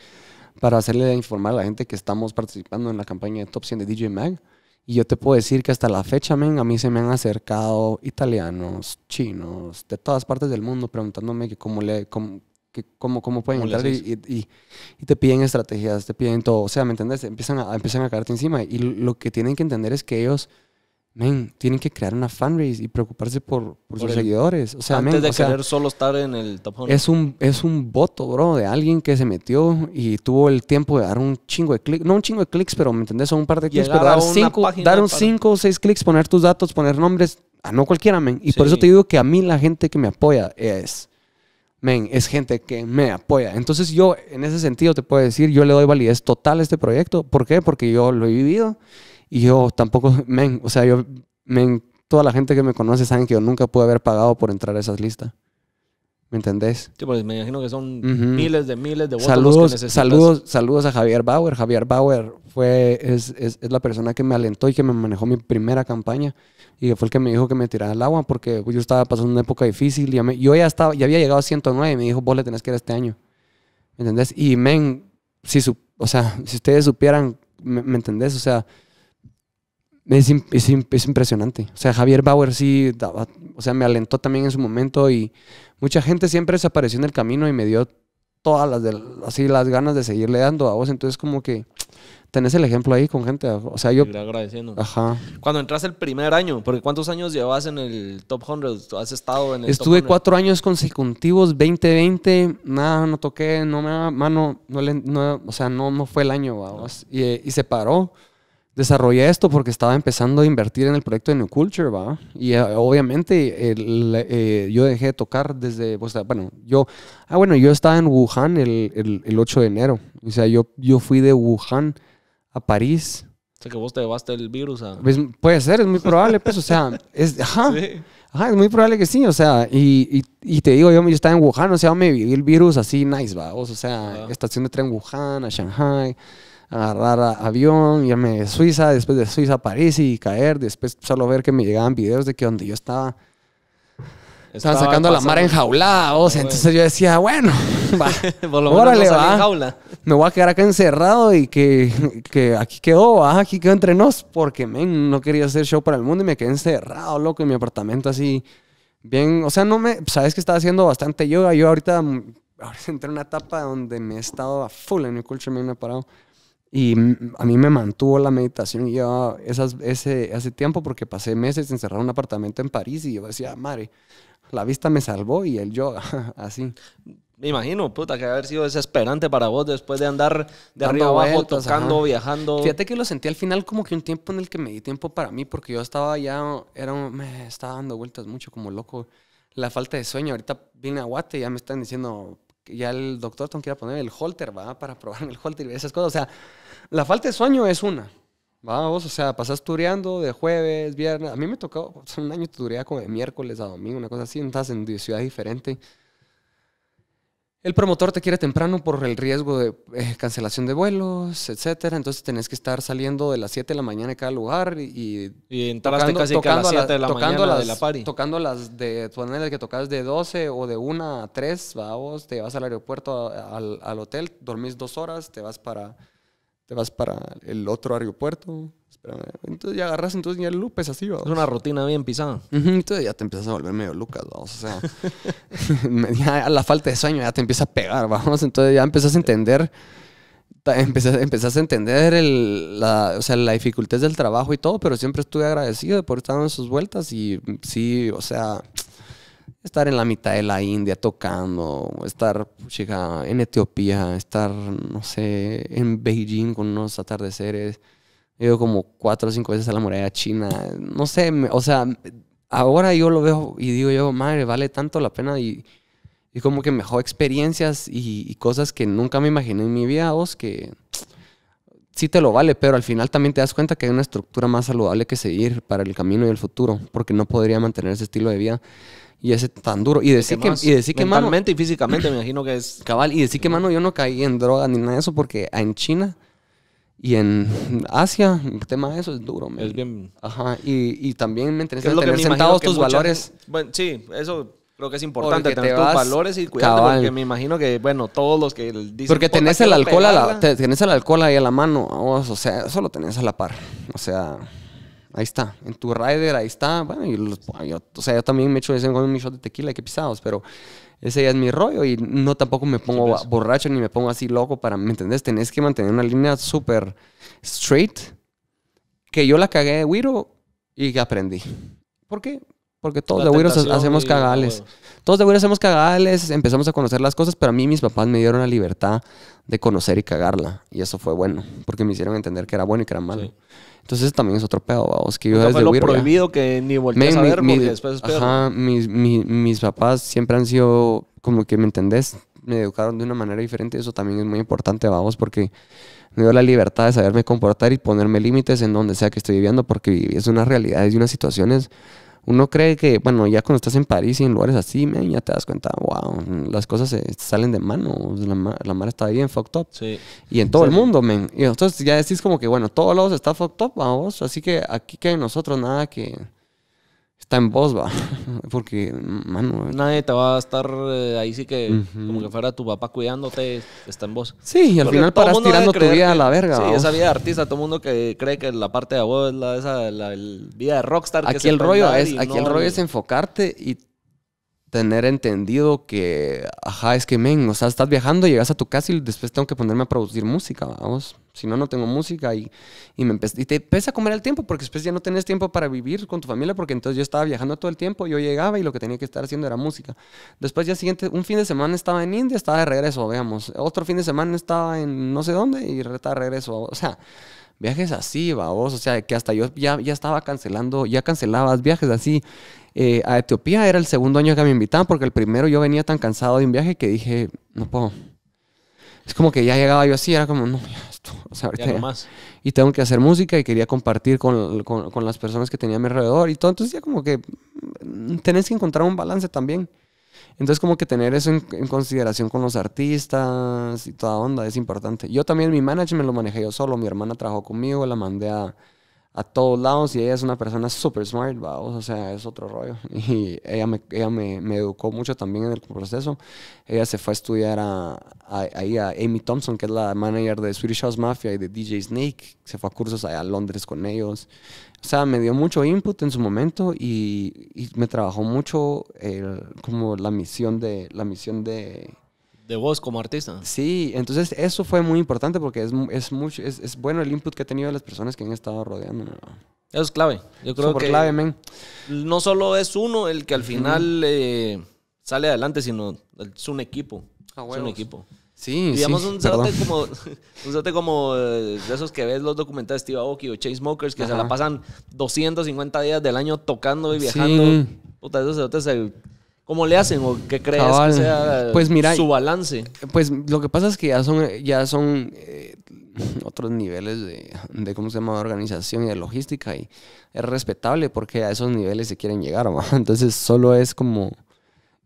para hacerle informar a la gente que estamos participando en la campaña de Top 100 de DJ Mag. Y yo te puedo decir que hasta la fecha, men, a mí se me han acercado italianos, chinos, de todas partes del mundo preguntándome que cómo le... Cómo, cómo, pueden ¿Cómo y, te piden estrategias, te piden todo. O sea, ¿me entiendes? Empiezan a, empiezan a caerte encima. Y lo que tienen que entender es que ellos men, tienen que crear una fanbase y preocuparse por, sus seguidores. O sea, antes de querer solo estar en el Es un, es un voto, bro, de alguien que se metió y tuvo el tiempo de dar un chingo de clics. No un chingo de clics, pero ¿me entendés? Son un par de clics, pero dar cinco, dar o seis clics, poner tus datos, poner nombres. A no cualquiera, men. Y por eso te digo que a mí la gente que me apoya es. Men, es gente que me apoya. Entonces yo, en ese sentido, te puedo decir, yo le doy validez total a este proyecto. ¿Por qué? Porque yo lo he vivido y yo tampoco, [LAUGHS] men, o sea, yo, men, toda la gente que me conoce saben que yo nunca pude haber pagado por entrar a esas listas. ¿Me entendés? Sí, pues me imagino que son miles de miles de votos saludos, Saludos, saludos a Javier Bauer. Javier Bauer fue, es, es, la persona que me alentó y que me manejó mi primera campaña. Y fue el que me dijo que me tirara al agua porque yo estaba pasando una época difícil. Y yo ya, estaba, ya había llegado a 109 y me dijo, vos le tenés que ir este año. ¿Me entendés? Y men, si, su, o sea, si ustedes supieran, ¿me, me entendés? O sea, es, es, impresionante. O sea, Javier Bauer sí, o sea, me alentó también en su momento y mucha gente siempre desapareció en el camino y me dio todas las, así, las ganas de seguirle dando a vos. Entonces, como que tenés el ejemplo ahí con gente. O sea, yo... agradeciendo. Ajá. Cuando entras el primer año, porque ¿cuántos años llevas en el Top 100? ¿Has estado en el Estuve top cuatro años consecutivos, 2020, nada, no toqué, no me... Mano, no, o sea, no, no fue el año, Y, y se paró desarrollé esto porque estaba empezando a invertir en el proyecto de New Culture, ¿va? Y eh, obviamente eh, yo dejé de tocar desde, o sea, bueno, yo, ah, bueno, yo estaba en Wuhan el, 8 de enero, o sea, yo, yo fui de Wuhan a París. O sea, que vos te llevaste el virus a... Pues, puede ser, es muy probable, pues, o sea, es, [LAUGHS] ajá, ajá, es muy probable que sí, o sea, y, y, te digo, yo, estaba en Wuhan, o sea, me viví el virus así, nice, ¿va? O sea, estación de tren Wuhan, a Shanghai agarrar avión, irme de Suiza, después de Suiza a París y caer, después solo ver que me llegaban videos de que donde yo estaba, estaban estaba sacando a la mar enjaulada, o sea ah, Entonces yo decía, bueno, [LAUGHS] va, órale, va. Jaula. Me voy a quedar acá encerrado y que, aquí quedó, aquí quedó entre nos, porque no quería hacer show para el mundo y me quedé encerrado, loco, en mi apartamento así. Bien, o sea, no me. Sabes que estaba haciendo bastante yoga. Yo ahorita, mm, ahorita [LAUGHS] entré en una etapa donde me he estado a full en mi culture, me he parado. Y a mí me mantuvo la meditación y yo esas, ese, tiempo porque pasé meses encerrado en un apartamento en París y yo decía, madre, la vista me salvó y el yoga, [LAUGHS] así. Me imagino, puta, que haber sido desesperante para vos después de andar de arriba abajo, tocando, viajando. Fíjate que lo sentí al final como que un tiempo en el que me di tiempo para mí porque yo estaba ya, era me estaba dando vueltas mucho como loco. La falta de sueño, ahorita vine a Guate y ya me están diciendo, ya el doctor tengo quiere poner el holter, va, para probar el holter y esas cosas. O sea, la falta de sueño es una. Vamos, o sea, pasas tureando de jueves, viernes. A mí me tocó, un año tureaba como de miércoles a domingo, una cosa así, estás en ciudad diferente. El promotor te quiere temprano por el riesgo de eh, cancelación de vuelos, etcétera. Entonces tenés que estar saliendo de las 7 de la mañana en cada lugar y. Y tocando, casi tocando las de la mañana de party. Tocando las de tu manera que tocas de 12 o de 1 a 3, vamos, te vas al aeropuerto, al, al hotel, dormís dos horas, te vas para te vas para el otro aeropuerto. Espérame. Entonces ya agarras, entonces ya lupes así, Es una rutina bien pisada. entonces ya te empiezas a volver medio lucas, vamos. O sea, [LAUGHS] la falta de sueño ya te empieza a pegar, vamos. Entonces ya empezás a entender, empezás, a entender la, o sea, la dificultad del trabajo y todo, pero siempre estuve agradecido por estar en sus vueltas y sí, o sea, estar en la mitad de la India tocando, estar chica, en Etiopía, estar, no sé, en Beijing con unos atardeceres. He ido como cuatro o cinco veces a la muralla china. No sé, o sea, ahora yo lo veo y digo yo, madre, vale tanto la pena y, como que mejor experiencias y, y, cosas que nunca me imaginé en mi vida, vos, que sí te lo vale, pero al final también te das cuenta que hay una estructura más saludable que seguir para el camino y el futuro, porque no podría mantener ese estilo de vida y ese tan duro. Y decir que, y decir que y físicamente me imagino que es. Cabal, y decir que mano, yo no caí en droga ni nada de eso, porque en China y en Asia, el tema de eso es duro. Es bien. Ajá, y, y también me interesa tener sentados tus valores. Bueno, sí, eso Creo que es importante tener tus valores y cuidarte porque me imagino que, bueno, todos los que dicen... Porque tenés el, alcohol tenés el alcohol ahí a la mano, o sea, eso lo tenés a la par. O sea, ahí está. En tu rider, ahí está. Bueno, y yo, o sea, yo también me echo ese ese mi shot de tequila, que pisados, pero ese ya es mi rollo y no tampoco me pongo borracho ni me pongo así loco para, ¿me entendés? Tenés que mantener una línea súper straight que yo la cagué de Wiro y que aprendí. ¿Por qué? Porque todos de güeros hacemos cagales. Todos de güeros hacemos cagales, empezamos a conocer las cosas, pero a mí mis papás me dieron la libertad de conocer y cagarla. Y eso fue bueno, porque me hicieron entender que era bueno y que era malo. Entonces también es otro pedo, vamos, que yo desde lo prohibido que ni volteas a ver después Ajá, mis, papás siempre han sido, como que me entendés, me educaron de una manera diferente. Eso también es muy importante, vamos, porque me dio la libertad de saberme comportar y ponerme límites en donde sea que estoy viviendo, porque es unas realidades y unas situaciones uno cree que, bueno, ya cuando estás en París y en lugares así, men, ya te das cuenta, wow, las cosas se salen de mano, la, la mar está bien fucked up. Sí. Y en todo el mundo, men. Y entonces ya decís como que, bueno, todos lados está fucked up, vamos, así que aquí que nosotros nada que está en vos, va. [LAUGHS] Porque, mano. Eh. Nadie te va a estar eh, ahí sí que, como que fuera tu papá cuidándote, está en vos. Sí, y al final paras tirando tu vida a la verga. Sí, esa vida de artista, todo el mundo que cree que la parte de vos es la, esa, la, vida de rockstar. Aquí el rollo es, aquí el rollo es enfocarte y tener entendido que, ajá, es que, men, o sea, estás viajando, llegas a tu casa y después tengo que ponerme a producir música, vamos. Si no, no tengo música y, y me y te empieza a comer el tiempo porque después ya no tenés tiempo para vivir con tu familia porque entonces yo estaba viajando todo el tiempo, yo llegaba y lo que tenía que estar haciendo era música. Después ya siguiente, un fin de semana estaba en India, estaba de regreso, veamos. Otro fin de semana estaba en no sé dónde y estaba de regreso, o sea viajes así, vamos... O sea, que hasta yo ya, ya estaba cancelando, ya cancelabas viajes así. Eh, a Etiopía era el segundo año que me invitaban porque el primero yo venía tan cansado de un viaje que dije, no puedo. Es como que ya llegaba yo así, era como, no, ya esto, o sea, más. Y tengo que hacer música y quería compartir con, con, las personas que tenía a mi alrededor y todo. Entonces ya como que mm, tenés que encontrar un balance también. Entonces como que tener eso en, en consideración con los artistas y toda onda es importante. Yo también mi management lo manejé yo solo, mi hermana trabajó conmigo, la mandé a a todos lados y ella es una persona súper smart, vamos, o sea, es otro rollo. [LAUGHS] Y ella, me, ella me, me, educó mucho también en el proceso. Ella se fue a estudiar ahí a, Amy Thompson, que es la manager de Swedish House Mafia y de DJ Snake. Se fue a cursos allá a Londres con ellos. O sea, me dio mucho input en su momento y, y me trabajó mucho como la misión de... La misión de de vos como artista. Sí, entonces eso fue muy importante porque es, es, bueno el input que he tenido de las personas que han estado rodeando. Eso es clave. Yo creo que clave, no solo es uno el que al final eh, sale adelante, sino es un equipo. Es un equipo. Sí, Digamos sí, un como, [LAUGHS] un como eh, de esos que ves los documentales de Steve Aoki o Chase Smokers que se la pasan 250 días del año tocando y viajando. Puta, esos ¿Cómo le hacen o qué crees que sea pues mira, su balance? Pues lo que pasa es que ya son, ya son eh, otros niveles de, ¿cómo se llama?, organización y de logística y es respetable porque a esos niveles se quieren llegar, [LAUGHS] Entonces solo es como,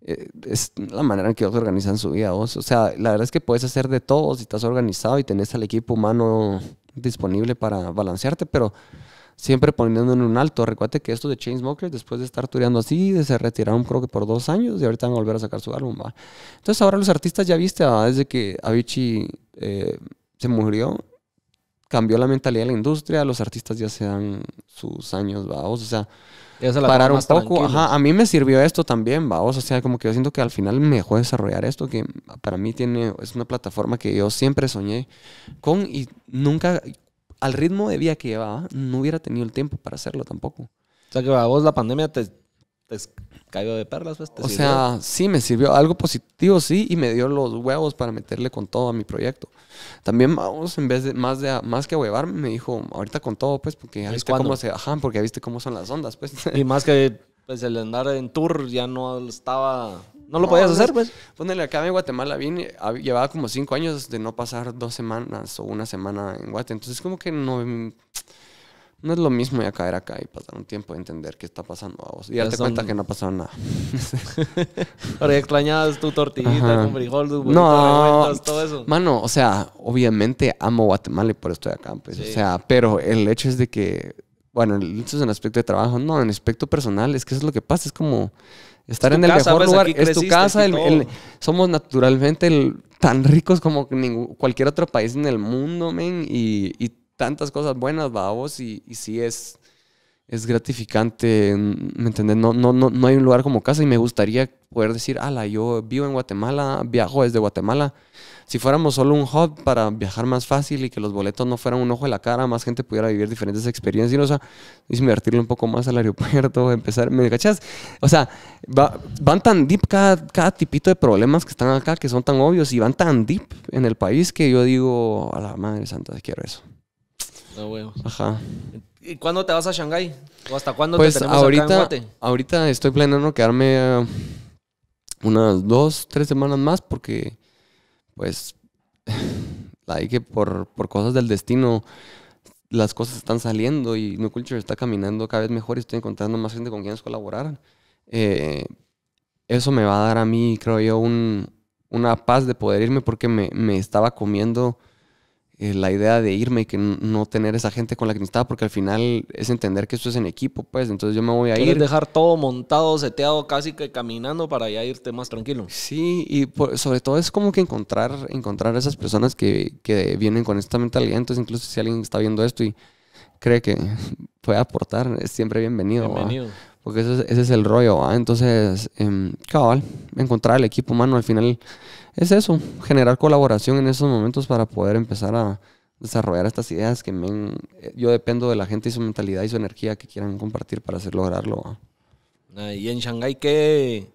eh, es la manera en que ellos organizan su vida, O sea, la verdad es que puedes hacer de todo si estás organizado y tenés al equipo humano disponible para balancearte, pero siempre poniendo en un alto. Recuerda que esto de Chainsmokers, después de estar tureando así, se retiraron creo que por dos años y ahorita van a volver a sacar su álbum. ¿va? Entonces ahora los artistas ya viste, ah, desde que Avicii eh, se murió, cambió la mentalidad de la industria, los artistas ya se dan sus años, vamos, o sea, pararon un poco, a mí me sirvió esto también, vamos, o sea, como que yo siento que al final me dejó desarrollar esto, que para mí tiene, es una plataforma que yo siempre soñé con y nunca al ritmo de vida que llevaba, no hubiera tenido el tiempo para hacerlo tampoco. O sea que a vos la pandemia te, cayó de perlas, pues, O sea, sí, me sirvió algo positivo, sí, y me dio los huevos para meterle con todo a mi proyecto. También vamos, en vez de más, de, más que huevarme, me dijo, ahorita con todo, pues, porque ya viste cómo se bajan, porque viste cómo son las ondas, pues. Y [LAUGHS] más que pues, el andar en tour ya no estaba no lo podías hacer, pues. Ponele acá en Guatemala, vine, ah, llevaba como cinco años de no pasar dos semanas o una semana en Guate. Entonces, como que no no es lo mismo ya caer acá y pasar un tiempo de entender qué está pasando vos. Y darte cuenta que no ha pasado nada. [LAUGHS] Ahora extrañabas tu tortillita con frijol, tu no, todo eso. Mano, o sea, obviamente amo Guatemala y por eso de acá. Pues, O sea, pero el hecho es de que, bueno, eso es en aspecto de trabajo, no, en aspecto personal, es que eso es lo que pasa, es como estar en el mejor pues, lugar, es tu casa, somos naturalmente tan ricos como cualquier otro país en el mundo, men, y, tantas cosas buenas, babos, y, sí es, es gratificante, ¿me entiendes? No, no, no, no hay un lugar como casa y me gustaría poder decir, ala, yo vivo en Guatemala, viajo desde Guatemala. Si fuéramos solo un hub para viajar más fácil y que los boletos no fueran un ojo de la cara, más gente pudiera vivir diferentes experiencias. O sea, invertirle un poco más al aeropuerto, [LAUGHS] empezar, ¿me cachas? O sea, van tan deep cada, cada tipito de problemas que están acá, que son tan obvios, y van tan deep en el país que yo digo, a la madre santa, quiero eso. Ah, no Ajá. ¿Y cuándo te vas a Shanghái? ¿O hasta cuándo te pues tenemos ahorita, acá en Ahorita estoy planeando quedarme unas dos, tres semanas más porque, pues, la [LAUGHS] que por, cosas del destino, las cosas están saliendo y New Culture está caminando cada vez mejor y estoy encontrando más gente con quienes colaborar. Eh, eso me va a dar a mí, creo yo, un, una paz de poder irme porque me, me estaba comiendo eh, la idea de irme y que no tener esa gente con la que necesitaba, porque al final es entender que esto es en equipo, pues. Entonces yo me voy a ir. dejar todo montado, seteado, casi que caminando para ya irte más tranquilo. Sí, y sobre todo es como que encontrar, encontrar a esas personas que, que vienen con esta mentalidad. Entonces, incluso si alguien está viendo esto y cree que [LAUGHS] puede aportar, es siempre bienvenido. Bienvenido. Porque ese es el rollo, ¿va? Entonces, em, cabal, encontrar el equipo humano al final es eso, generar colaboración en esos momentos para poder empezar a desarrollar estas ideas que me... Eh, yo dependo de la gente y su mentalidad y su energía que quieran compartir para hacer lograrlo. Ah, y en Shanghai ¿qué,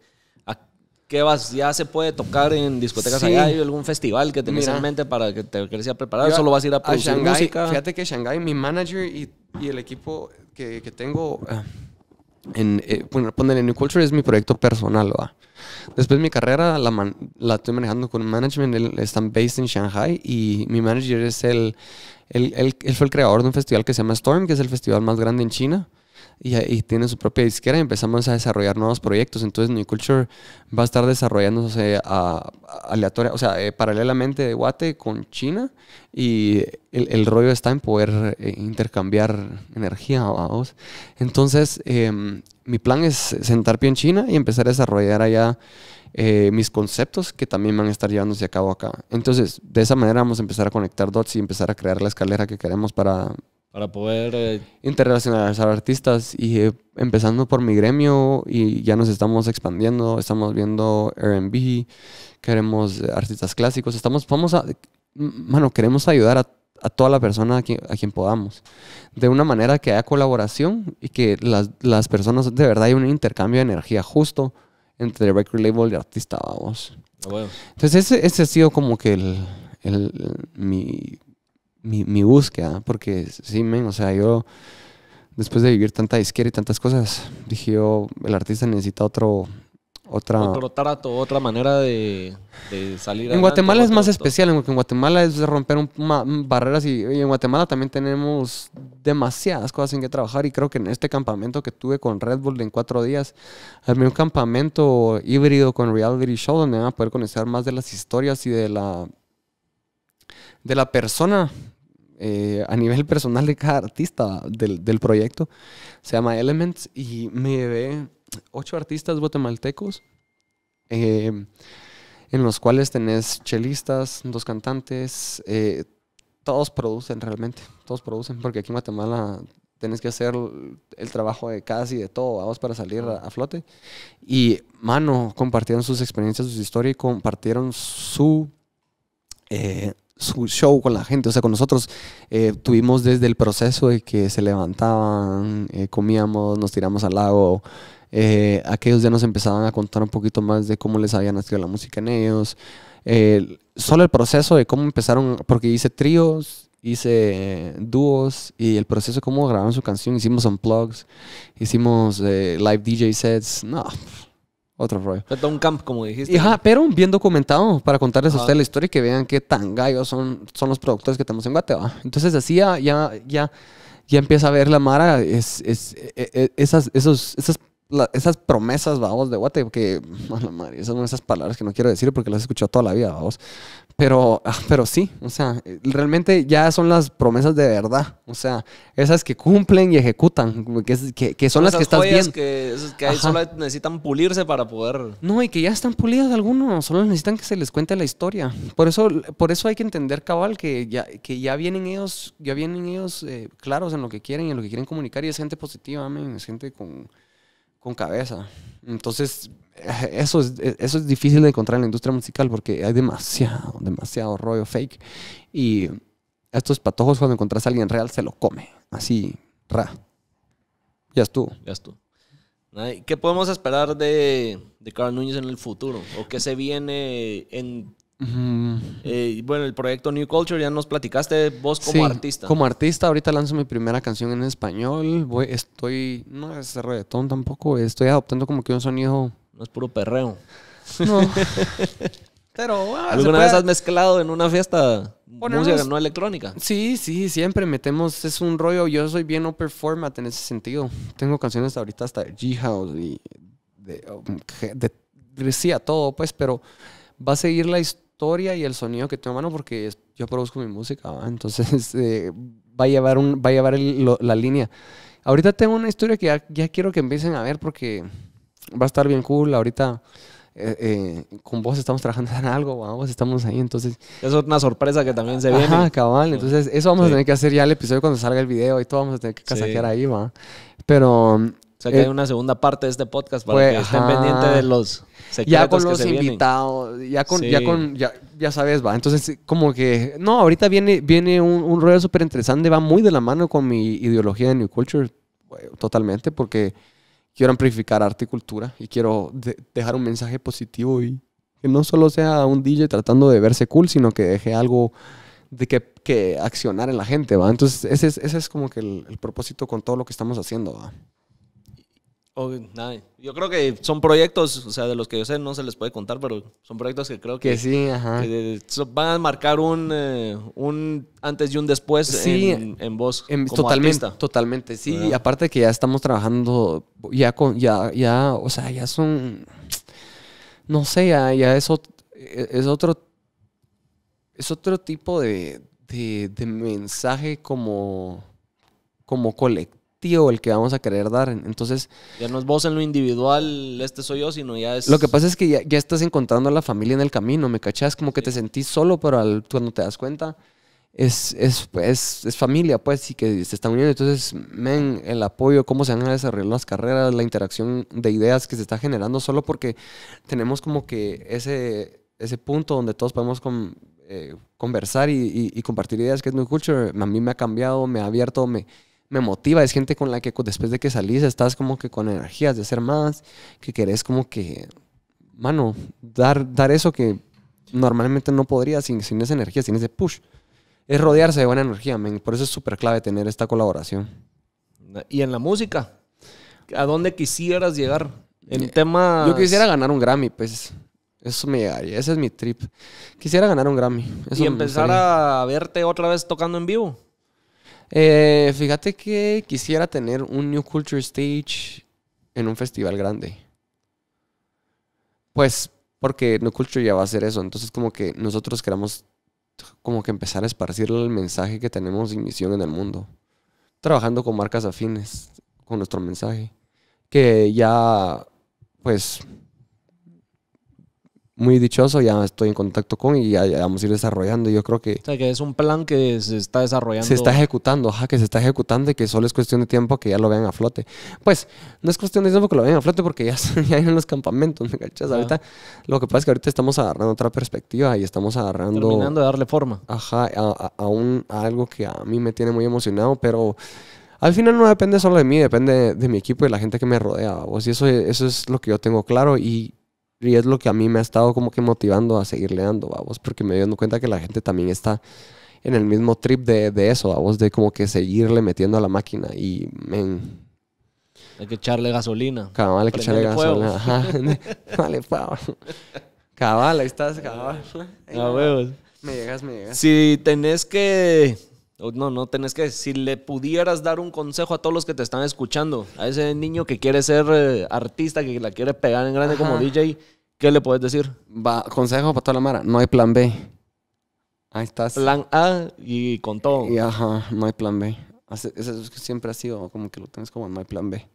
qué vas? ¿Ya se puede tocar en discotecas allá? ¿Hay algún festival que tenés en mente para que te querés preparar? ¿Solo vas a ir a producir música? Fíjate que Shanghai mi manager y, el equipo que, tengo... Ah, en, eh, poner en New Culture es mi proyecto personal, ¿va? Después mi carrera la, estoy manejando con un management, Están based en Shanghai y mi manager es el, él, fue el creador de un festival que se llama Storm, que es el festival más grande en China y, tiene su propia disquera y empezamos a desarrollar nuevos proyectos. Entonces New Culture va a estar desarrollándose aleatoria, o sea, eh, paralelamente de Guate con China y el, rollo está en poder eh, intercambiar energía, Entonces em, mi plan es sentar pie en China y empezar a desarrollar allá eh, mis conceptos que también van a estar llevándose a cabo acá. Entonces de esa manera vamos a empezar a conectar dots y empezar a crear la escalera que queremos para para poder... Eh, Interrelacionar a artistas y eh, empezando por mi gremio y ya nos estamos expandiendo, estamos viendo RB, queremos artistas clásicos, estamos, vamos a, mano, queremos ayudar a, toda la persona a quien, podamos, de una manera que haya colaboración y que las, las personas, de verdad, hay un intercambio de energía justo entre record label y artista, vamos. Entonces ese, ese ha sido como que el, el, mi mi, búsqueda, porque sí, men, o sea, yo después de vivir tanta izquierda y tantas cosas, dije yo, el artista necesita otro, otra... otra manera de, de salir En Guatemala es más especial, en Guatemala es romper barreras y, en Guatemala también tenemos demasiadas cosas en que trabajar y creo que en este campamento que tuve con Red Bull en cuatro días, armé un campamento híbrido con Reality Show donde van a poder conocer más de las historias y de la, de la persona eh, a nivel personal de cada artista del, proyecto. Se llama Elements y me ve ocho artistas guatemaltecos, eh, en los cuales tenés chelistas, dos cantantes, eh, todos producen realmente, todos producen, porque aquí en Guatemala tenés que hacer el trabajo de casi de todo, vamos, para salir a, flote. Y, mano, compartieron sus experiencias, Sus historias y compartieron su... Eh, su show con la gente. O sea, con nosotros eh, tuvimos desde el proceso de que se levantaban, eh, comíamos, nos tiramos al lago. Eh, aquellos ya nos empezaban a contar un poquito más de cómo les había nacido la música en ellos. solo el proceso de cómo empezaron, porque hice tríos, hice dúos y el proceso de cómo grabaron su canción. Hicimos unplugs, hicimos live DJ sets. No, otro rollo. Camp, como dijiste. pero bien documentado para contarles a ustedes la historia y que vean qué tan gallos son, son los productores que tenemos en Guatemala. Entonces, así ya, ya, ya, empieza a ver la Mara es, e, e, esas, esos, esas, esas promesas, vamos, de Guate, que, madre, esas son esas palabras que no quiero decir porque las he escuchado toda la vida, vamos. Pero, ah, pero sí, o sea, realmente ya son las promesas de verdad. O sea, esas que cumplen y ejecutan, que, son, las que están bien. Que, esas que solo necesitan pulirse para poder. No, y que ya están pulidas algunos, solo necesitan que se les cuente la historia. Por eso, por eso hay que entender, cabal, que ya, que ya vienen ellos, ya vienen ellos eh, claros en lo que quieren y en lo que quieren comunicar. Y es gente positiva, es gente con, con cabeza. Entonces, [LAUGHS] eso es, e, eso es difícil de encontrar en la industria musical porque hay demasiado, demasiado rollo fake. Y estos patojos, cuando encontrás a alguien real, se lo come. Así, ra. Ya estuvo. Ya estuvo. ¿Qué podemos esperar de, de Núñez en el futuro? ¿O qué se viene en eh, bueno, el proyecto New Culture ya nos platicaste vos como artista. Como artista, ahorita lanzo mi primera canción en español. Voy, estoy, no es reggaetón tampoco, estoy adoptando como que un sonido no es puro perreo. No. [LAUGHS] Pero, bueno, ah, ¿Alguna vez has mezclado en una fiesta música no electrónica? Sí, sí, siempre metemos, es un rollo, yo soy bien open format en ese sentido. Tengo canciones ahorita hasta de G-House y de, um, de, todo, pues, pero va a seguir la historia y el sonido que tengo mano porque yo produzco mi música, entonces [LAUGHS] eh, va a llevar, va a llevar la línea. Ahorita tengo una historia que ya quiero que empiecen a ver porque va a estar bien cool. Ahorita eh, eh, con vos estamos trabajando en algo, vos estamos ahí, entonces... Es una sorpresa que también se viene. cabal, entonces eso vamos a tener que hacer ya el episodio cuando salga el video y todo vamos a tener que casaquear ahí, va. Pero... O sea que hay eh, una segunda parte de este podcast para pues, que estén de los secretos Ya con los invitados, ya con, ya con, ya, ya sabes, va. Entonces, como que, no, ahorita viene, viene un, un rollo súper interesante, va muy de la mano con mi ideología de New Culture, totalmente, porque quiero amplificar arte y cultura y quiero dejar un mensaje positivo y que no solo sea un DJ tratando de verse cool, sino que deje algo de que, accionar en la gente, ¿va? Entonces ese es, como que el, el propósito con todo lo que estamos haciendo, ¿va? Yo creo que son proyectos, o sea, de los que yo sé no se les puede contar, pero son proyectos que creo que, sí, van a marcar eh, un, antes y un después en, en, vos. En, totalmente, totalmente, sí. Y aparte que ya estamos trabajando, ya con, ya, ya, o sea, ya son, no sé, ya, ya es, otro, es otro, tipo de, de mensaje como, como colectivo tío el que vamos a querer dar. Entonces. Ya no es vos en lo individual, este soy yo, sino ya es. Lo que pasa es que ya, ya estás encontrando a la familia en el camino, ¿me cachás? Como que te sentís solo, pero al, cuando te das cuenta, es, es, es, pues, es, familia, pues, y que se están uniendo. Entonces, men, el apoyo, cómo se van a desarrollar las carreras, la interacción de ideas que se está generando, solo porque tenemos como que ese, ese punto donde todos podemos. Con, eh, conversar y, compartir ideas que es muy Culture a mí me ha cambiado, me ha abierto, me, me motiva, es gente con la que después de que salís estás como que con energías de hacer más, que querés como que, mano, dar, dar eso que normalmente no podrías sin, sin esa energía, sin ese push. Es rodearse de buena energía, por eso es súper clave tener esta colaboración. ¿Y en la música? ¿A dónde quisieras llegar? En eh, tema... Yo quisiera ganar un Grammy, pues. Eso me llegaría, ese es mi trip. Quisiera ganar un Grammy. y empezar a verte otra vez tocando en vivo. Eh, fíjate que quisiera tener un New Culture Stage en un festival grande. Pues porque New Culture ya va a hacer eso. Entonces como que nosotros queremos como que empezar a esparcir el mensaje que tenemos y misión en el mundo. Trabajando con marcas afines, con nuestro mensaje. Que ya, pues, muy dichoso, ya estoy en contacto con y ya, vamos a ir desarrollando. Yo creo que... O sea, que es un plan que se está desarrollando. Se está ejecutando, ajá, que se está ejecutando y que solo es cuestión de tiempo que ya lo vean a flote. Pues, no es cuestión de tiempo que lo vean a flote porque ya, [LAUGHS] ya hay en los campamentos, ¿me cachas? Ahorita, lo que pasa es que ahorita estamos agarrando otra perspectiva y estamos agarrando... Terminando de darle forma. Ajá, a, un, algo que a mí me tiene muy emocionado, pero... Al final no depende solo de mí, depende de mi equipo y de la gente que me rodea. O sea, eso, eso es lo que yo tengo claro y y es lo que a mí me ha estado como que motivando a seguirle dando, vamos, porque me dando cuenta que la gente también está en el mismo trip de, de eso, vamos, de como que seguirle metiendo a la máquina. Y, men, hay que echarle gasolina. Cabal, hay que echarle gasolina. [LAUGHS] vale, pavo. Cabal, ahí estás, cabal. a huevos. Me llegas, me llegas. Si tenés que no, no tenés que. Si le pudieras dar un consejo a todos los que te están escuchando, a ese niño que quiere ser eh, artista, que la quiere pegar en grande como DJ, ¿qué le puedes decir? consejo para toda la mara: no hay plan B. Ahí estás. Plan A y con todo. Y ajá, no hay plan B. siempre ha sido como que lo tienes como no hay plan B.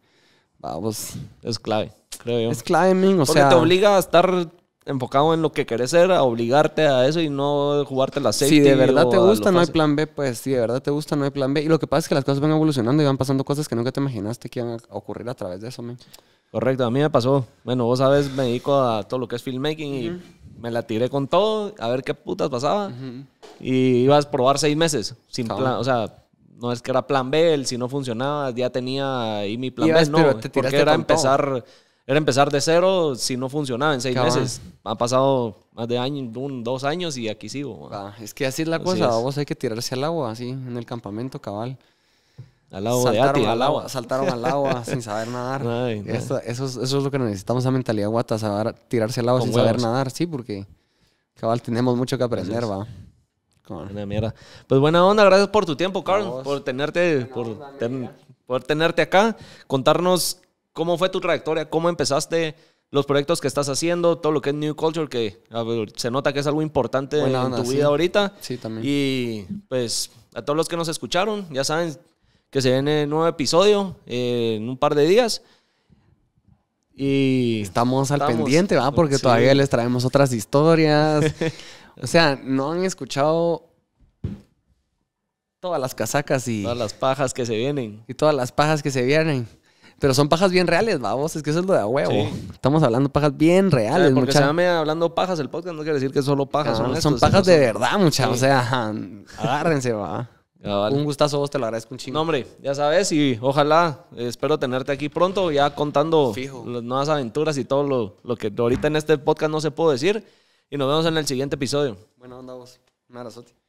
Vamos. Es clave, creo yo. Es clave, o sea. te obliga a estar enfocado en lo que querés ser, a obligarte a eso y no jugarte la serie Si de verdad te gusta, no hay plan B, pues si de verdad te gusta, no hay plan B. Y lo que pasa es que las cosas van evolucionando y van pasando cosas que nunca te imaginaste que iban a ocurrir a través de eso, Correcto, a mí me pasó. Bueno, vos sabes, me dedico a todo lo que es filmmaking y me la tiré con todo, a ver qué putas pasaba. Y ibas a probar seis meses, sin plan, o sea, no es que era plan B, el si no funcionaba, ya tenía ahí mi plan B, no. porque era empezar era empezar de cero si no funcionaba en seis meses. Ha pasado más de año, dos años y aquí sigo. Ah, es que así es la cosa, vos hay que tirarse al agua, así, en el campamento cabal. Al agua saltaron al agua, Saltaron al agua [LAUGHS] sin saber nadar. eso, eso, es, lo que necesitamos, esa mentalidad guata, saber tirarse al agua sin saber nadar, sí, porque cabal tenemos mucho que aprender, va. Una mierda. Pues buena onda, gracias por tu tiempo, Carl, por tenerte, por, por tenerte acá, contarnos ¿Cómo fue tu trayectoria? ¿Cómo empezaste los proyectos que estás haciendo? Todo lo que es New Culture, que se nota que es algo importante en tu vida ahorita. Sí, también. Y pues a todos los que nos escucharon, ya saben que se viene un nuevo episodio eh, en un par de días. Y estamos al pendiente, ¿va? Porque todavía les traemos otras historias. [LAUGHS] o sea, no han escuchado todas las casacas y... Todas las pajas que se vienen. Y todas las pajas que se vienen. Pero son pajas bien reales, vamos. Es que eso es lo de a huevo. Estamos hablando pajas bien reales, muchachos. porque se llame hablando pajas el podcast, no quiere decir que solo pajas. son, pajas de verdad, muchachos. O sea, agárrense, va. Un gustazo vos, te lo agradezco un chingo. No, hombre, ya sabes, y ojalá, espero tenerte aquí pronto, ya contando las nuevas aventuras y todo lo, que ahorita en este podcast no se puede decir. Y nos vemos en el siguiente episodio. Bueno, onda vos. Un abrazote.